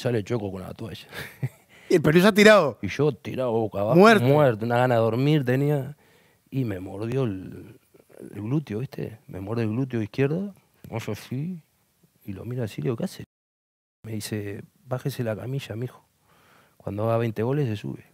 sale choco con la toalla. ¿Y el ha tirado? Y yo tirado boca abajo. Muerto. Muerto, una gana de dormir tenía. Y me mordió el, glúteo, ¿viste? Me mordió el glúteo izquierdo. Yo así. Y lo mira así, le digo, ¿qué hace? Me dice, bájese la camilla, mijo. Cuando haga 20 goles se sube.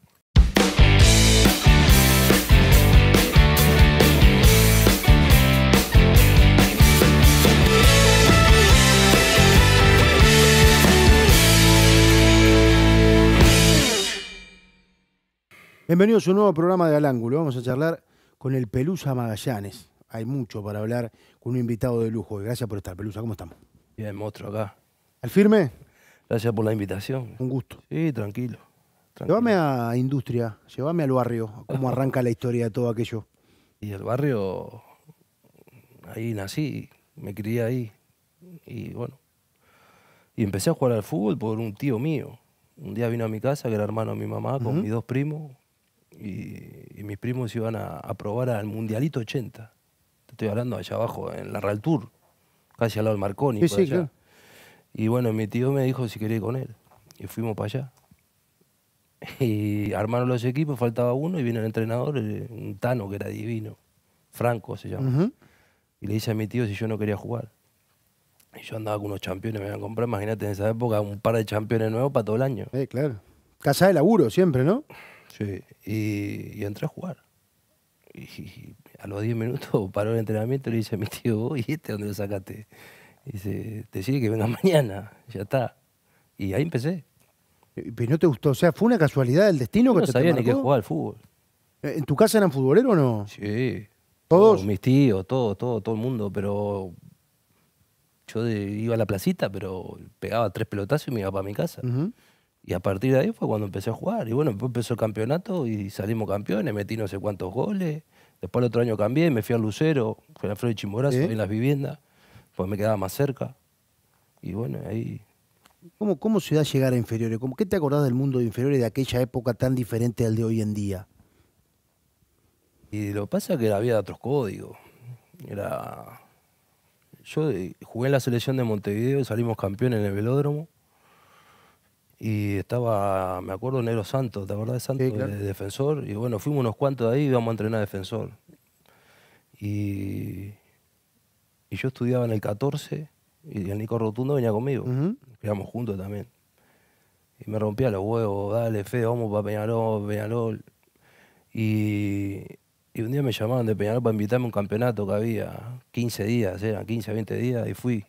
Bienvenidos a un nuevo programa de Al Ángulo. Vamos a charlar con el Pelusa Magallanes. Hay mucho para hablar con un invitado de lujo. Gracias por estar, Pelusa. ¿Cómo estamos? Bien, monstruo acá. ¿Al firme? Gracias por la invitación. Un gusto. Sí, tranquilo. Llévame a Industria, llévame al barrio, cómo arranca la historia de todo aquello. Y el barrio, ahí nací, me crié ahí. Y bueno, y empecé a jugar al fútbol por un tío mío. Un día vino a mi casa, que era hermano de mi mamá, con mis dos primos, y, mis primos iban a, probar al Mundialito 80. Te estoy hablando allá abajo, en la Real Tour, casi al lado del Marconi. Y bueno, mi tío me dijo si quería ir con él. Y fuimos para allá. Y armaron los equipos, faltaba uno y vino el entrenador, un Tano que era divino, Franco se llama. Y le dice a mi tío si yo no quería jugar. Y yo andaba con unos campeones, me iban a comprar, imagínate en esa época, un par de campeones nuevos para todo el año. Eh, claro. Casa de laburo siempre, ¿no? Sí. Y, entré a jugar. Y, a los 10 minutos paró el entrenamiento y le dice a mi tío, ¿vos y este dónde lo sacaste? Y dice, te sigue que venga mañana, ya está. Y ahí empecé. Eh, pero no te gustó, o sea, fue una casualidad del destino que no te sabía ni que jugaba al fútbol. Eh, ¿En tu casa eran futboleros o no? Sí. ¿Todos? mis tíos, todo, todo, todo el mundo, pero yo iba a la placita, pero pegaba tres pelotazos y me iba para mi casa. Y a partir de ahí fue cuando empecé a jugar. Y bueno, empezó el campeonato y salimos campeones, metí no sé cuántos goles. Después el otro año cambié, me fui al Lucero, con Freddy Chimborazo, en las viviendas, pues me quedaba más cerca. Y bueno, ahí... ¿Cómo, cómo se da llegar a inferiores? ¿Cómo, ¿Qué te acordás del mundo de inferiores de aquella época tan diferente al de hoy en día? Y lo que pasa es que había otros códigos. Era... Yo eh, jugué en la selección de Montevideo, y salimos campeones en el velódromo y estaba, me acuerdo, Negro Santos, ¿te acordás de Santos? de defensor. Y bueno, fuimos unos cuantos de ahí y íbamos a entrenar defensor. Y, y, yo estudiaba en el 14 y el Nico Rotundo venía conmigo. Íbamos juntos también. Y me rompía los huevos, dale, fe vamos para Peñarol, Peñarol. Y, un día me llamaron de Peñarol para invitarme a un campeonato que había, 15 días, eran 15, 20 días, y fui.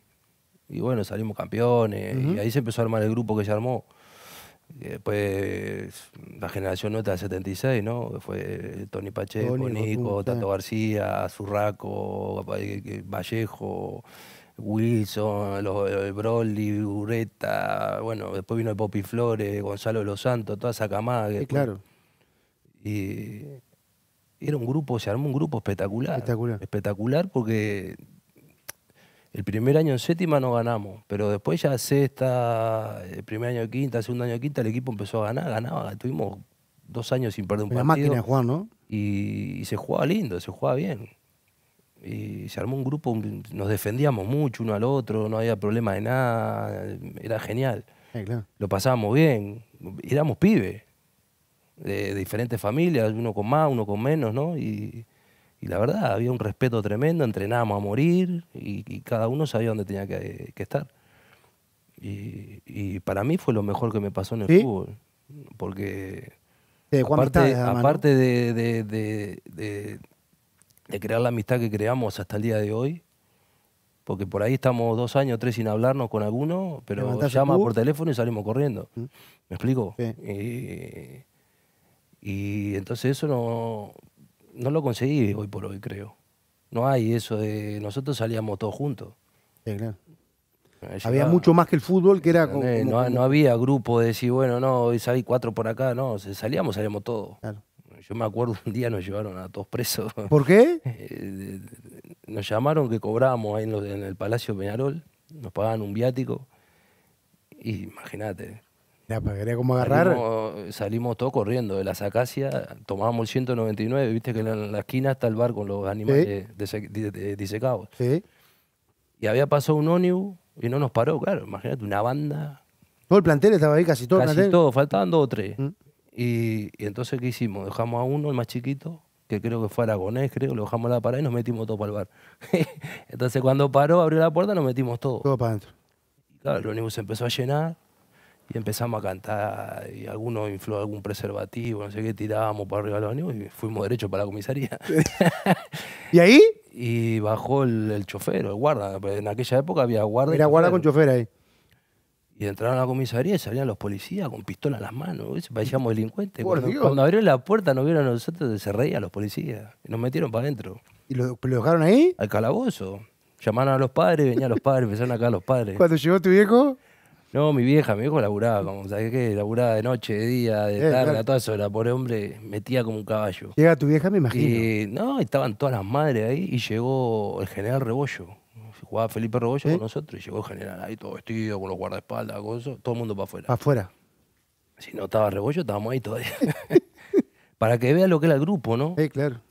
Y bueno, salimos campeones, y ahí se empezó a armar el grupo que se armó después, la generación nota del 76, ¿no? Fue Tony Pacheco, Nico, Tato García, Zurraco, eh, eh, Vallejo, Wilson, los, eh, Broly, Ureta, bueno, después vino el Popi Flores, Gonzalo de los Santos, toda esa camada. claro. Y era un grupo, se armó un grupo espectacular. Espectacular. Espectacular porque el primer año en séptima no ganamos, pero después ya sexta, el eh, primer año de quinta, segundo año de quinta, el equipo empezó a ganar, ganaba, tuvimos dos años sin perder un La máquina de ¿no? Y, se jugaba lindo, se jugaba bien. Y se armó un grupo, nos defendíamos mucho uno al otro, no había problema de nada, era genial. Lo pasábamos bien, éramos pibes de, diferentes familias, uno con más, uno con menos, ¿no? y la verdad, había un respeto tremendo, entrenábamos a morir y, cada uno sabía dónde tenía que, estar. Y, para mí fue lo mejor que me pasó en el fútbol, porque aparte, de, crear la amistad que creamos hasta el día de hoy, porque por ahí estamos dos años, tres sin hablarnos con alguno, pero llama por teléfono y salimos corriendo. Mm. ¿Me explico? Y, y entonces eso no, no lo conseguí hoy por hoy, creo. No hay eso de nosotros salíamos todos juntos. había mucho más que el fútbol, que era no, había grupo de decir, bueno, no, hoy salí cuatro por acá, no, salíamos, salíamos todos. Yo me acuerdo un día nos llevaron a todos presos. ¿Por qué? Eh, nos llamaron que cobramos ahí en, en el Palacio Peñarol, nos pagaban un viático. Y imagínate, ya, pues, como agarrar. Salimos, todos corriendo de la sacacia tomábamos el 199, viste que en la esquina está el bar con los animales disecados. Sí. Y había pasado un ónibus y no nos paró, claro, imagínate, una banda. Todo el plantel estaba ahí, casi todo. Casi todo, faltaban dos o tres. Mm. Y, entonces, ¿qué hicimos? Dejamos a uno, el más chiquito, que creo que fue Aragonés, creo, lo dejamos a la parada y nos metimos todos para el bar. entonces, cuando paró, abrió la puerta, nos metimos todos. Todo para adentro. claro, el ónibus se empezó a llenar y empezamos a cantar y alguno infló algún preservativo, no sé qué, tirábamos para arriba los niños y fuimos derecho para la comisaría. ¿Y ahí? Y bajó el, el chofer, el guarda. En aquella época había guarda. Era guarda con chofer ahí. Y entraron a la comisaría y salían los policías con pistola en las manos. Parecíamos delincuentes. Cuando, abrieron la puerta nos vieron a nosotros, se reían los policías. Y nos metieron para adentro. ¿Y lo, dejaron ahí? Al calabozo. Llamaron a los padres, venían los padres, empezaron acá los padres. ¿Cuando llegó tu viejo? No, mi vieja, mi viejo laburaba, como, ¿sabes qué? Laburaba de noche, de día, de eh, tarde, a todas horas. Por hombre, metía como un caballo. Llega tu vieja, me imagino. Y, no, estaban todas las madres ahí y llegó el general Rebollo. Jugaba Felipe Rebollo con nosotros y llegó el general ahí todo vestido, con los guardaespaldas, con eso, todo el mundo para afuera. Para afuera. Si no estaba Rebollo, estábamos ahí todavía. para que vea lo que era el grupo, ¿no? Sí, claro.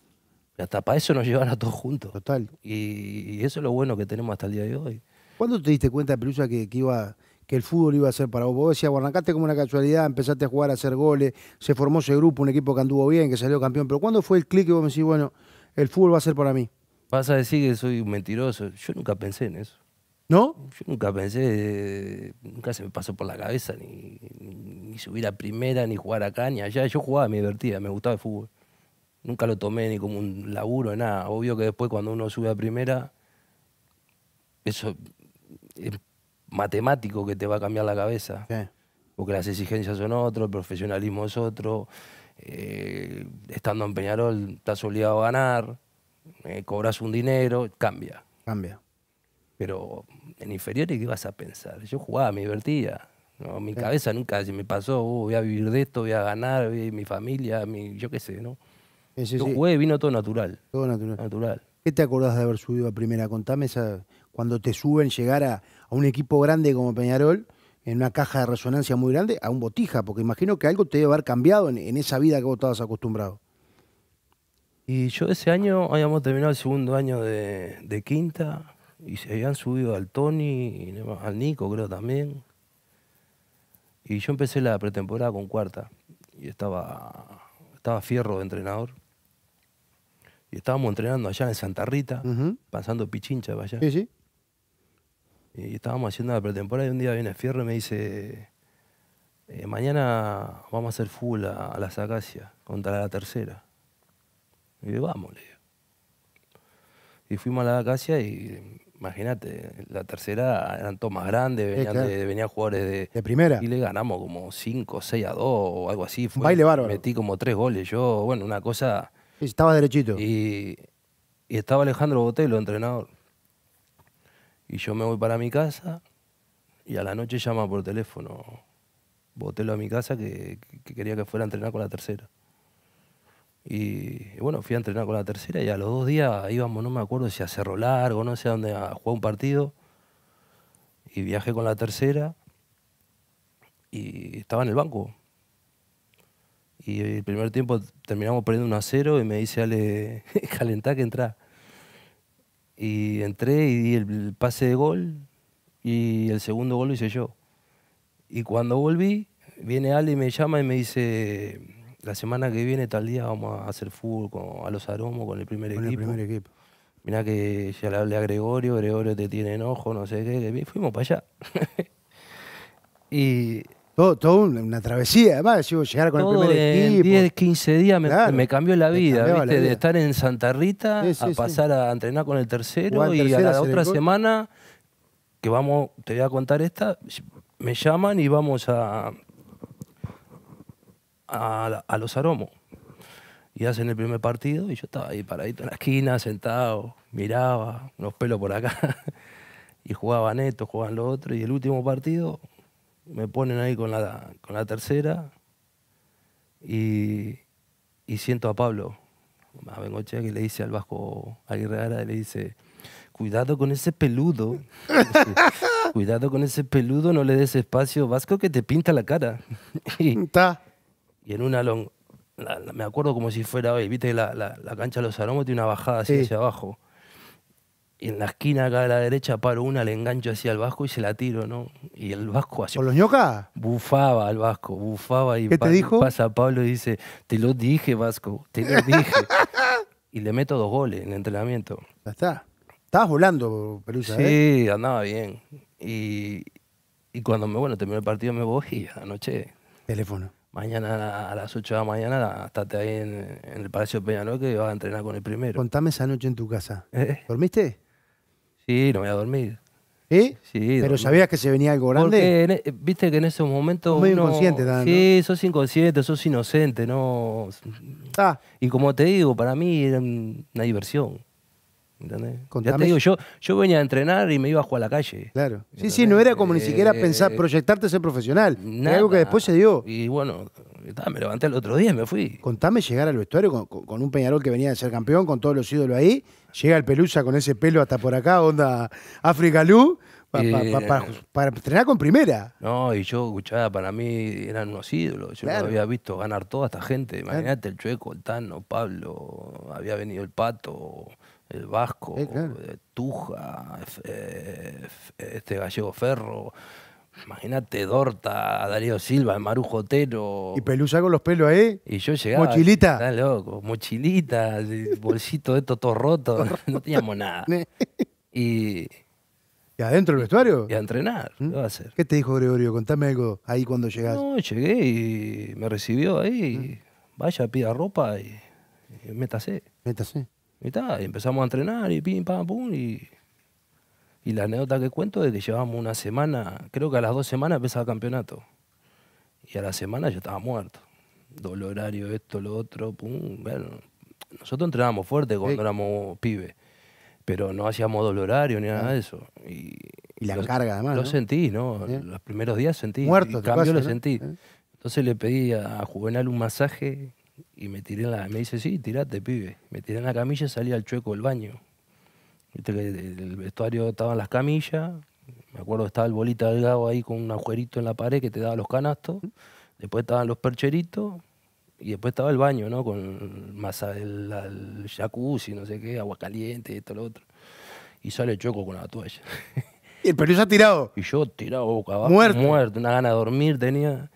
Hasta para eso nos llevan a todos juntos. Total. Y, eso es lo bueno que tenemos hasta el día de hoy. ¿Cuándo te diste cuenta, Pelusa, que, que iba que el fútbol iba a ser para vos. Vos decías, arrancaste como una casualidad, empezaste a jugar, a hacer goles, se formó ese grupo, un equipo que anduvo bien, que salió campeón. Pero ¿cuándo fue el clic que vos me decís, bueno, el fútbol va a ser para mí? Vas a decir que soy un mentiroso. Yo nunca pensé en eso. ¿No? Yo nunca pensé, nunca se me pasó por la cabeza ni, subir a primera, ni jugar acá, ni allá. Yo jugaba, me divertía, me gustaba el fútbol. Nunca lo tomé ni como un laburo, nada. Obvio que después cuando uno sube a primera, eso matemático que te va a cambiar la cabeza. Porque las exigencias son otro, el profesionalismo es otro. Eh, estando en Peñarol estás obligado a ganar, eh, cobras un dinero, cambia. Cambia. Pero en inferiores, ¿qué vas a pensar? Yo jugaba, me divertía. mi cabeza nunca se me pasó, uh, voy a vivir de esto, voy a ganar, mi familia, yo qué sé, ¿no? Sí, sí, yo jugué, vino todo natural. Todo natural. natural. ¿Qué te acordás de haber subido a primera? Contame esa, cuando te suben, llegar a, a un equipo grande como Peñarol, en una caja de resonancia muy grande, a un botija, porque imagino que algo te debe haber cambiado en, esa vida que vos estabas acostumbrado. Y yo ese año habíamos terminado el segundo año de, quinta y se habían subido al Tony, y al Nico creo también. Y yo empecé la pretemporada con cuarta y estaba, estaba fierro de entrenador. Y estábamos entrenando allá en Santa Rita, pasando Pichincha para allá. Sí, sí. Y estábamos haciendo la pretemporada y un día viene Fierro y me dice, eh, mañana vamos a hacer full a, las acacias contra la tercera. Y yo, vamos, Y fuimos a la acacia y imagínate, la tercera eran todos más grandes, venían, jugadores de, primera. Y le ganamos como 5, 6 a 2 o algo así. baile bárbaro. Metí como 3 goles yo, bueno, una cosa. estaba derechito. Y, y estaba Alejandro Botelo, entrenador. Y yo me voy para mi casa y a la noche llama por teléfono Botelo a mi casa que, quería que fuera a entrenar con la tercera. Y, bueno, fui a entrenar con la tercera y a los dos días íbamos, no me acuerdo si a Cerro Largo, no sé a dónde, a jugar un partido. Y viajé con la tercera y estaba en el banco. Y el primer tiempo terminamos perdiendo un a 0 y me dice Ale, calentá que entra. Y entré y di el pase de gol y el segundo gol lo hice yo. Y cuando volví, viene Ale y me llama y me dice, la semana que viene, tal día, vamos a hacer fútbol a los aromos con el primer con equipo. El primer equipo. Mirá que ya le hablé a Gregorio, Gregorio te tiene enojo, no sé qué, fuimos para allá. y todo, todo una travesía, además, llegar con el primer equipo. 10, 15 días me, cambió la vida, ¿viste? De estar en Santa Rita a pasar a entrenar con el tercero y a la otra semana, que vamos, te voy a contar esta, me llaman y vamos a, a, los aromos y hacen el primer partido y yo estaba ahí paradito en la esquina, sentado, miraba, unos pelos por acá. y jugaban esto, jugaban lo otro. Y el último partido me ponen ahí con la, con la tercera y, y siento a Pablo, a Bengochea, que le dice al Vasco Aguirre Ara, le dice, cuidado con ese peludo, cuidado con ese peludo, no le des espacio, Vasco, que te pinta la cara. y, y en una me acuerdo como si fuera hoy, viste la, la, cancha de los aromos tiene una bajada así hacia abajo y en la esquina acá a la derecha paro una, le engancho así al vasco y se la tiro, ¿no? Y el vasco así... ¿Con los ñoca? Bufaba al vasco, bufaba y ¿Qué te dijo? pasa Pablo y dice, te lo dije vasco, te lo dije. y le meto dos goles en el entrenamiento. Ya está. Estabas volando, Pelusa, ¿eh? Sí, andaba bien. Y, y, cuando me, bueno, terminó el partido me voy y anoche... Teléfono. Mañana a las 8 de la mañana estás ahí en, el Palacio Peñanoque y que vas a entrenar con el primero. Contame esa noche en tu casa. ¿Eh? ¿Dormiste? Sí, no voy a dormir. ¿Sí? Sí. ¿Pero sabías que se venía algo grande? Porque, e, viste que en esos momentos. Muy inconsciente, uno, Sí, sos inconsciente, sos inocente, ¿no? Ah. Y como te digo, para mí era una diversión. ¿Entendés? Ya te digo, yo, yo venía a entrenar y me iba a jugar a la calle. Claro. Sí, sí, no era como ni siquiera eh, pensar, eh, proyectarte a ser profesional. Nada. algo que después se dio. Y bueno, me levanté el otro día y me fui. Contame llegar al vestuario con, con, un Peñarol que venía de ser campeón, con todos los ídolos ahí, Llega el Pelusa con ese pelo hasta por acá, onda África Lu, eh. para entrenar con primera. No, y yo, escuchaba, para mí eran unos ídolos. Yo no había visto ganar toda esta gente. Imagínate el Chueco, el Tano, Pablo, había venido el Pato, el Vasco, eh, Tuja, eh, este gallego Ferro. Imagínate Dorta, Darío Silva, Marujo Otero. Y Pelusa con los pelos ahí. Y yo llegaba. Mochilita. Estás loco. Mochilita, bolsito de estos roto, no teníamos nada. y. ¿Y adentro el vestuario? Y a entrenar. ¿Qué ¿Mm? va a hacer? ¿Qué te dijo Gregorio? Contame algo ahí cuando llegaste. No, llegué y me recibió ahí. ¿Mm? Vaya, pida ropa y, métase. Métase. Y, y empezamos a entrenar y pim, pam, pum. Y y la anécdota que cuento es que llevábamos una semana, creo que a las dos semanas empezaba el campeonato. Y a la semana yo estaba muerto. Dolorario horario, esto, lo otro, pum. Bueno, nosotros entrenábamos fuerte cuando éramos pibes, pero no hacíamos dolorario ni nada ah. de eso. Y, la carga además. Lo sentí, ¿no? Los primeros días sentí. Muerto, cambio lo sentí. Entonces le pedí a Juvenal un masaje y me tiré la. Me dice, sí, tirate, pibe. Me tiré en la camilla y salí al chueco del baño. Viste que el vestuario estaba en las camillas, me acuerdo estaba el bolita delgado ahí con un agujerito en la pared que te daba los canastos, después estaban los percheritos y después estaba el baño, ¿no? Con masa, el, jacuzzi, no sé qué, agua caliente, esto, lo otro. Y sale choco con la toalla. ¿Y el ha tirado? Y yo tirado boca abajo. Muerto. una gana de dormir tenía.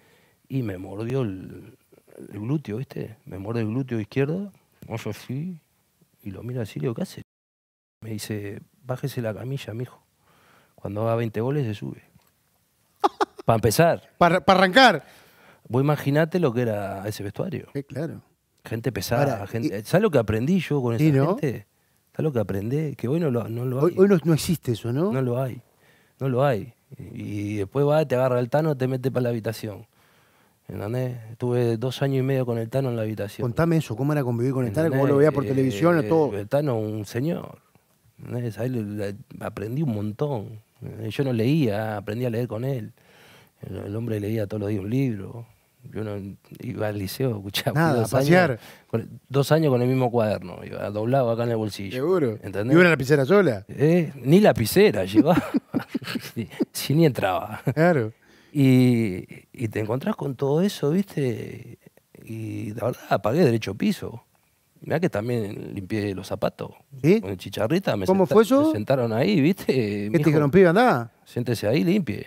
Y me mordió el, glúteo, ¿viste? Me mordió el glúteo izquierdo, yo así, y lo mira así, le digo, ¿qué haces? Me dice, bájese la camilla, mijo. Cuando haga 20 goles se sube. Para empezar. Para arrancar. Vos imaginate lo que era ese vestuario. claro. Gente pesada. ¿Sabes lo que aprendí yo con esa gente? ¿Sabes lo que aprendí? Que hoy no hay. Hoy, no, existe eso, ¿no? No lo hay. No lo hay. Y, después va, te agarra el Tano, te mete para la habitación. ¿Entendés? Estuve dos años y medio con el Tano en la habitación. Contame eso, ¿cómo era convivir con el Tano? ¿Cómo lo veía por televisión? Eh, todo? El Tano, un señor eh, ¿sabes? Aprendí un montón. Eh, yo no leía, aprendí a leer con él. El hombre leía todos los días un libro. Yo no iba al liceo, escuchaba. Nada, dos, pasear. Años, dos años con el mismo cuaderno, iba doblado acá en el bolsillo. Seguro. ¿Y una lapicera sola? ¿Eh? ni lapicera llevaba. si, ni entraba. Claro. Y, te encontrás con todo eso, ¿viste? Y la verdad, apagué derecho piso. Mirá que también limpié los zapatos. Con el chicharrita. Me ¿Cómo fue eso? sentaron ahí, ¿viste? ¿Qué que ¿Este dijeron, pibe, nada? Siéntese ahí, limpie.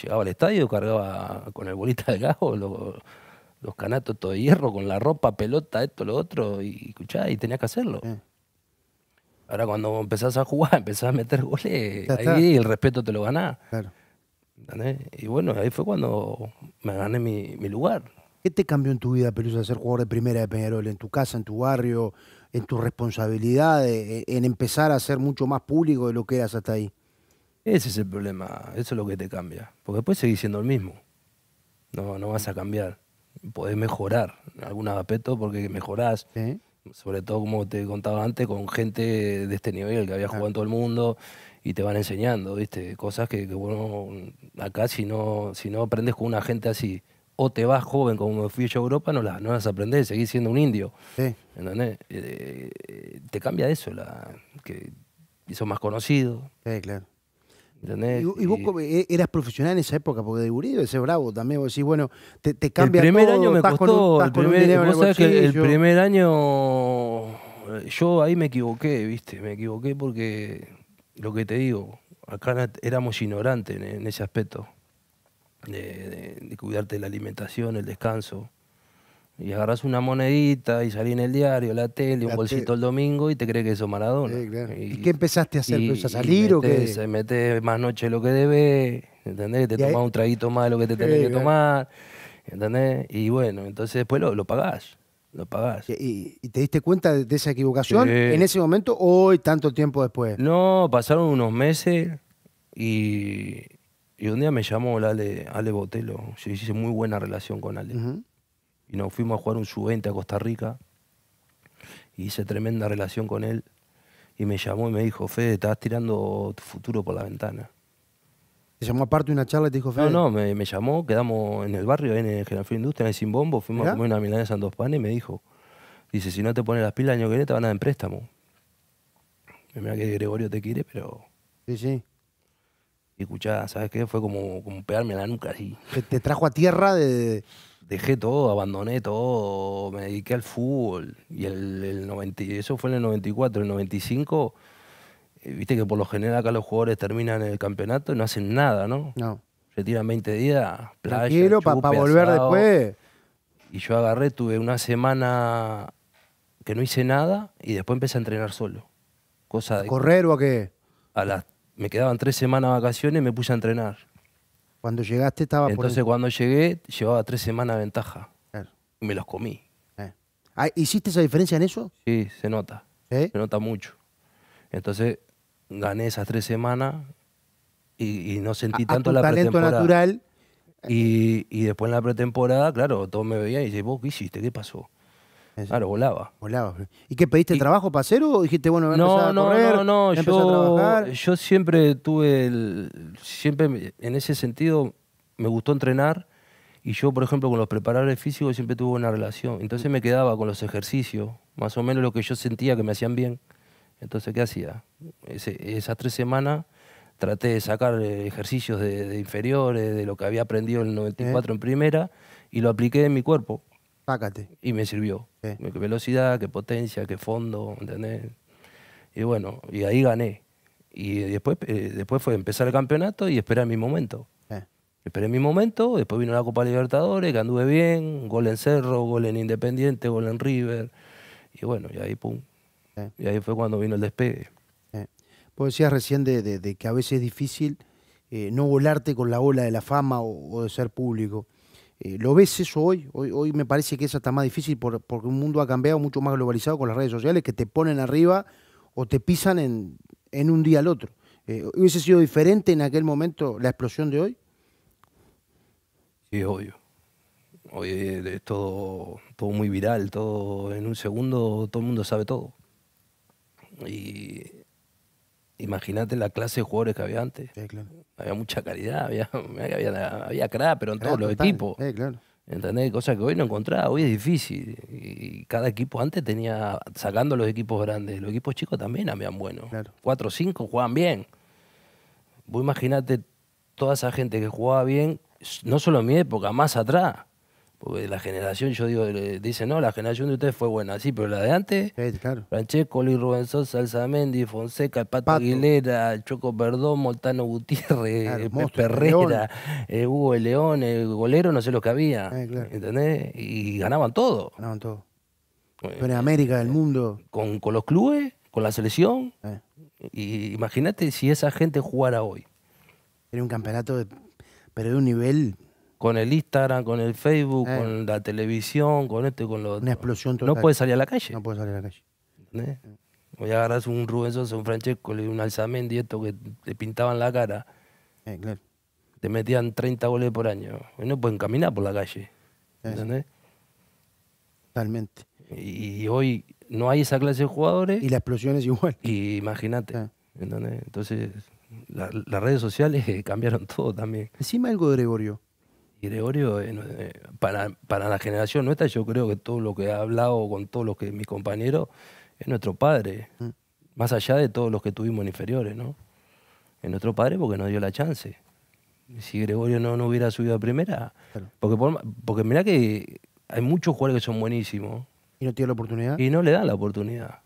Llegaba al estadio, cargaba con el bolita de gajo los, canatos todo de hierro, con la ropa, pelota, esto, lo otro, y escuchá, y tenías que hacerlo. Ahora cuando empezás a jugar, empezás a meter goles, ahí el respeto te lo ganás. Claro. Y bueno, ahí fue cuando me gané mi lugar. ¿Qué te cambió en tu vida, Pelusa, ser jugador de primera de Peñarol? ¿En tu casa, en tu barrio, en tus responsabilidades, ¿E-, en empezar a ser mucho más público de lo que eras hasta ahí? Ese es el problema, eso es lo que te cambia. Porque después seguís siendo el mismo. No, no vas a cambiar. Podés mejorar en algún aspecto porque mejorás. Sobre todo, como te he contado antes, con gente de este nivel que había jugado ah. en todo el mundo y te van enseñando, ¿viste? Cosas que, que bueno, acá si no, si no aprendes con una gente así o te vas joven, como me fui yo a Europa, no, la, no las aprendés, seguís siendo un indio. ¿Entendés? Eh, te cambia eso, la, que hizo más conocido. Sí, claro. ¿Entendés? ¿Y, vos eh, eras profesional en esa época? Porque de Gurido, ese bravo también, vos decís, bueno, te, cambia El primer año me costó, el, primer, vos que el primer año yo ahí me equivoqué, viste, me equivoqué porque, lo que te digo, acá éramos ignorantes en ese aspecto de, de, de cuidarte la alimentación, el descanso. Y agarras una monedita y salí en el diario, la tele, un bolsito el domingo y te crees que eso Maradona. y, qué empezaste a hacer? ¿A salir o qué? Eh, mete más noche lo que debe ¿entendés? Te tomás un traguito más de lo que te tenés que tomar, ¿entendés? Y bueno, entonces después lo, pagás, lo ¿Y, te diste cuenta de esa equivocación en ese momento o hoy, tanto tiempo después? No, pasaron unos meses y, y un día me llamó Ale, Ale Botelo. Yo hice muy buena relación con Ale. Y nos fuimos a jugar un sub-20 a Costa Rica. Y hice tremenda relación con él. Y me llamó y me dijo, Fede, estás tirando tu futuro por la ventana. ¿Te llamó aparte una charla y te dijo Fede? No, no, me, llamó, quedamos en el barrio, en General Industria, en el bombo. fuimos a comer una milanesa en dos panes y me dijo, dice, si no te pones las pilas el año que viene te van a dar en préstamo. Mira que Gregorio te quiere, pero... Sí, sí. Y escuchá, ¿sabes qué? Fue como, como pegarme la nuca así. Te trajo a tierra de... Dejé todo, abandoné todo, me dediqué al fútbol. Y el, el eso fue en el 94, el 95 eh, viste que por lo general acá los jugadores terminan el campeonato y no hacen nada, ¿no? No. Se tiran 20 días, playa, Quiero para volver después. Y yo agarré, tuve una semana que no hice nada y después empecé a entrenar solo. Cosa de correr o a qué? A las me quedaban tres semanas de vacaciones, me puse a entrenar. Cuando llegaste estaba Entonces, cuando llegué, llevaba tres semanas de ventaja. Y me los comí. Eh. Ah, ¿Hiciste esa diferencia en eso? Sí, se nota. Se nota mucho. Entonces, gané esas tres semanas y, no sentí tanto la talento natural. Y, y, después en la pretemporada, claro, todos me veían y decían, ¿vos qué hiciste? ¿Qué pasó? Claro, volaba. Volaba. ¿Y qué pediste el trabajo para hacer o dijiste, bueno, voy a no, correr, no, no, no, yo, yo siempre tuve el, siempre en ese sentido me gustó entrenar y yo, por ejemplo, con los preparadores físicos siempre tuve una relación. Entonces me quedaba con los ejercicios, más o menos lo que yo sentía que me hacían bien. Entonces, ¿qué hacía? esas tres semanas traté de sacar eh, ejercicios de, inferiores, de lo que había aprendido en el 94 eh. en primera, y lo apliqué en mi cuerpo. Y me sirvió. ¿Qué? velocidad, qué potencia, qué fondo, ¿entendés? Y bueno, y ahí gané. Y después, eh, después fue empezar el campeonato y esperar mi momento. Esperé mi momento, después vino la Copa Libertadores, que anduve bien, gol en Cerro, gol en Independiente, gol en River. Y bueno, y ahí pum. Y ahí fue cuando vino el despegue. Vos decías recién de, que a veces es difícil eh, no volarte con la ola de la fama o de ser público. Eh, ¿Lo ves eso hoy? hoy? me parece que es está más difícil porque un mundo ha cambiado mucho más globalizado con las redes sociales que te ponen arriba o te pisan en, un día al otro. Eh, ¿Hubiese sido diferente en aquel momento la explosión de hoy? Sí, es obvio. Hoy es todo, todo muy viral, todo en un segundo todo el mundo sabe todo. Y imagínate la clase de jugadores que había antes. Había mucha calidad, había, había, pero en todos los equipos. Sí, Cosa que hoy no encontraba, hoy es difícil. Y cada equipo antes tenía, sacando los equipos grandes, los equipos chicos también habían buenos. Cuatro o cinco jugaban bien. Vos imagínate toda esa gente que jugaba bien, no solo en mi época, más atrás la generación, yo digo, dice no, la generación de ustedes fue buena, sí, pero la de antes, sí, claro. Francesco, Luis Rubén Sosa, Fonseca, Pato, Pato. Aguilera, Choco Perdón, Montano Gutiérrez, claro, eh, Hugo el León, el golero, no sé lo que había, sí, ¿entendés? Y ganaban todo. Ganaban todo. Pero en América, del eh, mundo. Con, los clubes, con la selección. Y imagínate si esa gente jugara hoy. Era un campeonato, de, pero de un nivel con el Instagram, con el Facebook, eh. con la televisión, con esto y con lo Una explosión total. No puedes salir a la calle. No puedes salir a la calle. ¿Eh? Voy a agarrar un Rubén Sosa, un Francesco, un Alzamendi, esto que te pintaban la cara. Eh, claro. Te metían 30 goles por año. Y no pueden caminar por la calle. ¿Entendés? Totalmente. Y, hoy no hay esa clase de jugadores. Y la explosión es igual. Y imagínate. ¿Entendés? Entonces, las redes sociales cambiaron todo también. Encima algo, de Gregorio. Gregorio, eh, eh, para, la generación nuestra, yo creo que todo lo que ha hablado con todos los que mis compañeros es nuestro padre, mm. más allá de todos los que tuvimos en inferiores, ¿no? Es nuestro padre porque nos dio la chance. Si Gregorio no, no hubiera subido a primera, porque, porque mirá que hay muchos jugadores que son buenísimos. ¿Y no tiene la oportunidad? Y no le dan la oportunidad.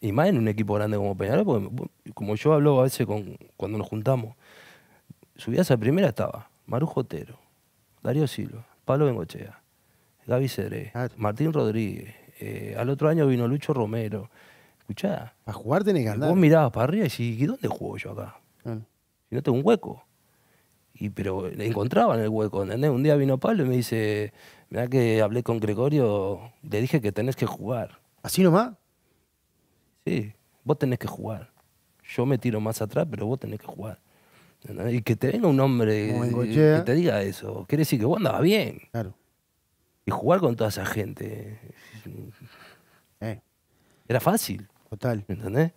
Y más en un equipo grande como Peñarol, porque como yo hablo a veces con, cuando nos juntamos, subidas a primera estaba Maru Jotero, Darío Silva, Pablo Bengochea, Gaby Cedré, Martín Rodríguez. Eh, al otro año vino Lucho Romero. Escuchá. A jugar tenés que Vos mirabas para arriba y decís, ¿y dónde juego yo acá? Si no tengo un hueco. Y, pero le encontraban el hueco, Un día vino Pablo y me dice, mirá que hablé con Gregorio, le dije que tenés que jugar. ¿Así nomás? Sí, vos tenés que jugar. Yo me tiro más atrás, pero vos tenés que jugar. Y que te venga un hombre que te diga eso. Quiere decir que vos andabas bien. Claro. Y jugar con toda esa gente. Eh. Era fácil. Total. ¿Entendés?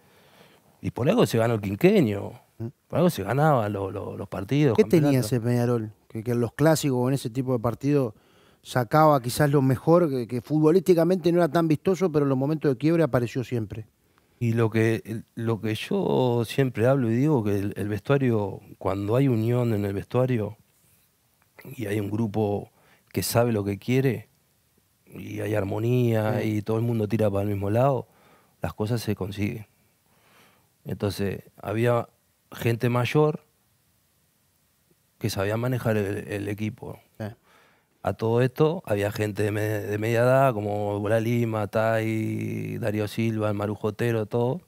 Y por algo se ganó el quinqueño. ¿Mm? Por algo se ganaban los partidos. ¿Qué tenía ese Peñarol? Que, en los clásicos o en ese tipo de partidos sacaba quizás lo mejor, que, que futbolísticamente no era tan vistoso, pero en los momentos de quiebre apareció siempre. Y lo que, lo que yo siempre hablo y digo que el, vestuario, cuando hay unión en el vestuario y hay un grupo que sabe lo que quiere y hay armonía y todo el mundo tira para el mismo lado, las cosas se consiguen. Entonces, había gente mayor que sabía manejar el, equipo. A todo esto había gente de, media edad, como Bola Lima, Tai, Darío Silva, el Marujotero, todo.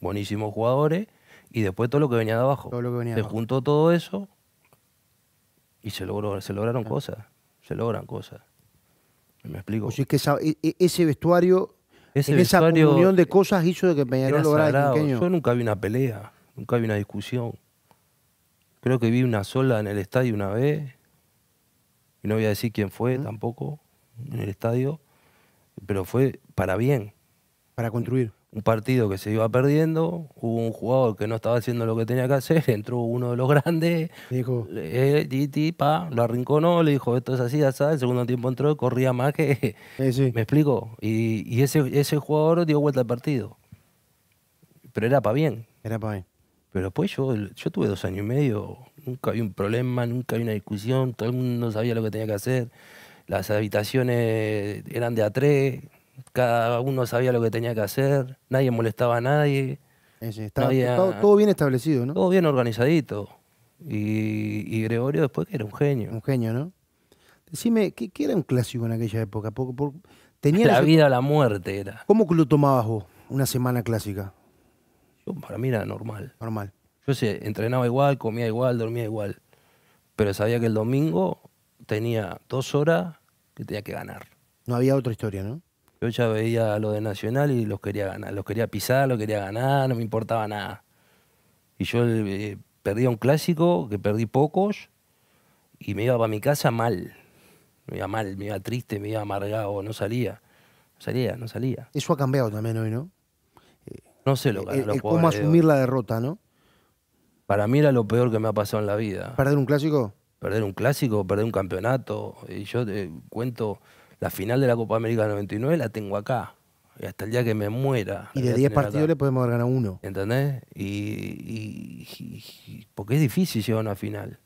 Buenísimos jugadores. Y después todo lo que venía de abajo. se juntó todo eso y se, logró, se lograron cosas. Se logran cosas. ¿Me explico? O pues e, e, ese vestuario, esa de cosas hizo de que Peñarol lograra el Yo nunca vi una pelea, nunca vi una discusión. Creo que vi una sola en el estadio una vez y no voy a decir quién fue tampoco en el estadio, pero fue para bien. Para construir. Un partido que se iba perdiendo, hubo un jugador que no estaba haciendo lo que tenía que hacer, entró uno de los grandes, dijo, eh, titi pa, lo arrinconó, le dijo, esto es así, sabe, el segundo tiempo entró, corría más que... ¿Me explico? Y, ese, jugador dio vuelta al partido. Pero era para bien. Era para bien. Pero después yo, yo tuve dos años y medio nunca había un problema, nunca había una discusión, todo el mundo sabía lo que tenía que hacer, las habitaciones eran de a tres, cada uno sabía lo que tenía que hacer, nadie molestaba a nadie. Eh, estaba, todo, bien establecido, ¿no? Todo bien organizadito. Y, Gregorio después que era un genio. Un genio, ¿no? Decime, ¿qué, era un clásico en aquella época? tenía la vida o la muerte era. ¿Cómo lo tomabas vos, una semana clásica? para mí era normal. Normal. Yo sé, entrenaba igual, comía igual, dormía igual. Pero sabía que el domingo tenía dos horas que tenía que ganar. No había otra historia, ¿no? Yo ya veía lo de Nacional y los quería ganar. Los quería pisar, los quería ganar, no me importaba nada. Y yo eh, perdía un clásico, que perdí pocos, y me iba para mi casa mal. Me iba mal, me iba triste, me iba amargado, no salía. No salía, no salía. Eso ha cambiado también hoy, ¿no? No sé lo que ha eh, eh, cómo asumir la derrota, ¿no? Para mí era lo peor que me ha pasado en la vida. ¿Perder un clásico? Perder un clásico, perder un campeonato. Y yo te cuento, la final de la Copa América 99 la tengo acá. Y hasta el día que me muera. Y de 10 partidos le podemos haber ganado uno. ¿Entendés? Y, porque es difícil llegar a una final.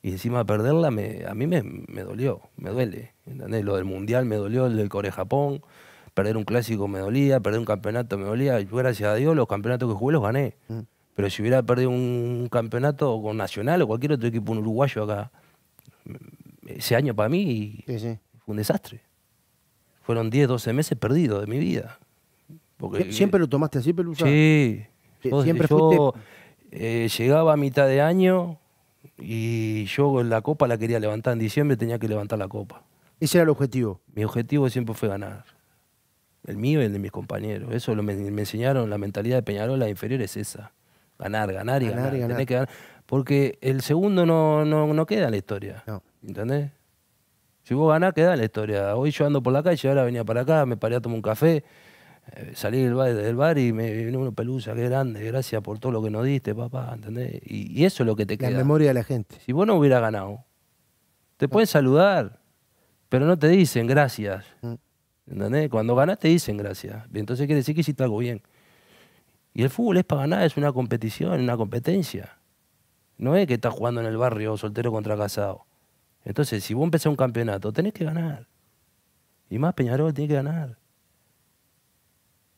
Y encima perderla me, a mí me, dolió, me duele. ¿entendés? Lo del Mundial me dolió, el del Corea-Japón. Perder un clásico me dolía, perder un campeonato me dolía. Y gracias a Dios los campeonatos que jugué los gané. Mm. Pero si hubiera perdido un campeonato con Nacional o cualquier otro equipo, uruguayo acá, ese año para mí fue un desastre. Fueron 10, 12 meses perdidos de mi vida. ¿Siempre lo tomaste así, Pelusa? Sí. Siempre yo, eh, llegaba a mitad de año y yo la copa la quería levantar en diciembre, tenía que levantar la copa. ¿Ese era el objetivo? Mi objetivo siempre fue ganar. El mío y el de mis compañeros. Eso lo, me, me enseñaron, la mentalidad de Peñarol, la inferior es esa. Ganar, ganar y ganar. Y Porque el segundo no, no, queda en la historia. ¿Entendés? Si vos ganás, queda en la historia. Hoy yo ando por la calle, ahora venía para acá, me paré a tomar un café, eh, salí del bar, y me vino una pelusa, qué grande, gracias por todo lo que nos diste, papá, ¿entendés? Y, eso es lo que te queda. La memoria de la gente. Si vos no hubieras ganado, te pueden saludar, pero no te dicen gracias. Mm. ¿Entendés? Cuando ganás te dicen gracias. Entonces quiere decir que hiciste algo bien. Y el fútbol es para ganar, es una competición, una competencia. No es que estás jugando en el barrio soltero contra casado. Entonces, si vos empezás un campeonato, tenés que ganar. Y más Peñarol tiene que ganar.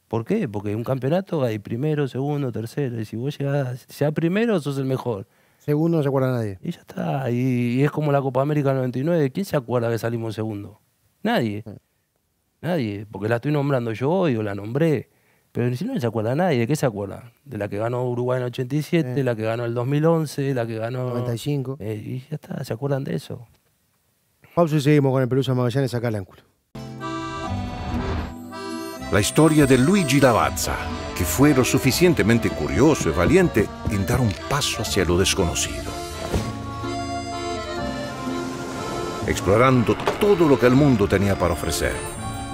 ¿Por qué? Porque en un campeonato hay primero, segundo, tercero. Y si vos llegás, sea primero, sos el mejor. Segundo no se acuerda nadie. Y ya está. Y, es como la Copa América 99. ¿Quién se acuerda que salimos segundo? Nadie. Nadie. Porque la estoy nombrando yo hoy o la nombré. Pero si no se acuerda nadie, ¿de qué se acuerda? De la que ganó Uruguay en el 87, eh. la que ganó el 2011, la que ganó... 95. Eh, y ya está, se acuerdan de eso. vamos y seguimos con el Pelusa Magallanes acá al ángulo. La historia de Luigi Lavazza, que fue lo suficientemente curioso y valiente en dar un paso hacia lo desconocido. Explorando todo lo que el mundo tenía para ofrecer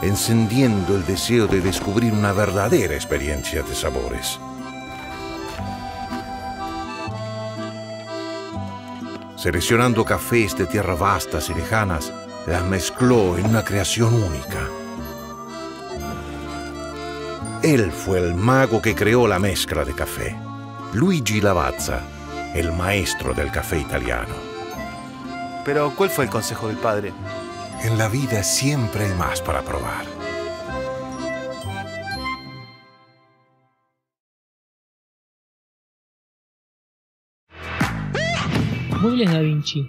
encendiendo el deseo de descubrir una verdadera experiencia de sabores. Seleccionando cafés de tierras vastas y lejanas, las mezcló en una creación única. Él fue el mago que creó la mezcla de café, Luigi Lavazza, el maestro del café italiano. Pero, ¿cuál fue el consejo del padre? En la vida siempre hay más para probar. Muebles Da Vinci.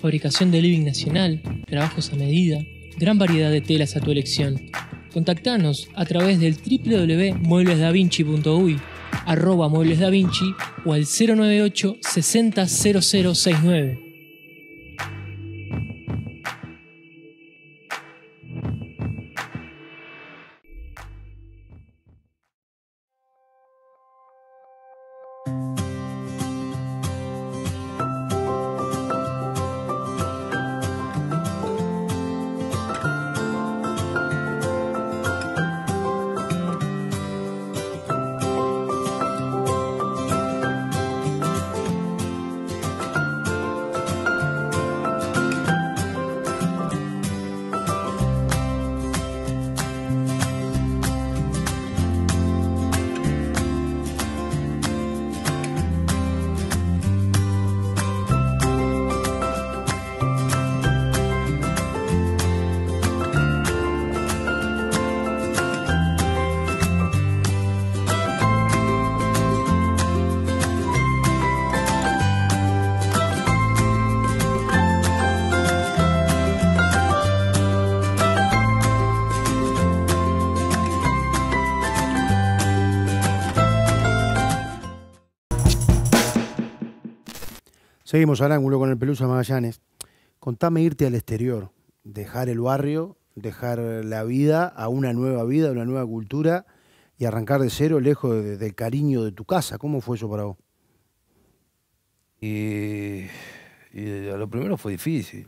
Fabricación de living nacional, trabajos a medida, gran variedad de telas a tu elección. Contactanos a través del www.mueblesdavinci.uy, arroba Vinci o al 098 600069. Seguimos al ángulo con el Pelusa Magallanes. Contame irte al exterior, dejar el barrio, dejar la vida a una nueva vida, a una nueva cultura y arrancar de cero lejos del cariño de tu casa. ¿Cómo fue eso para vos? Y, a lo primero fue difícil.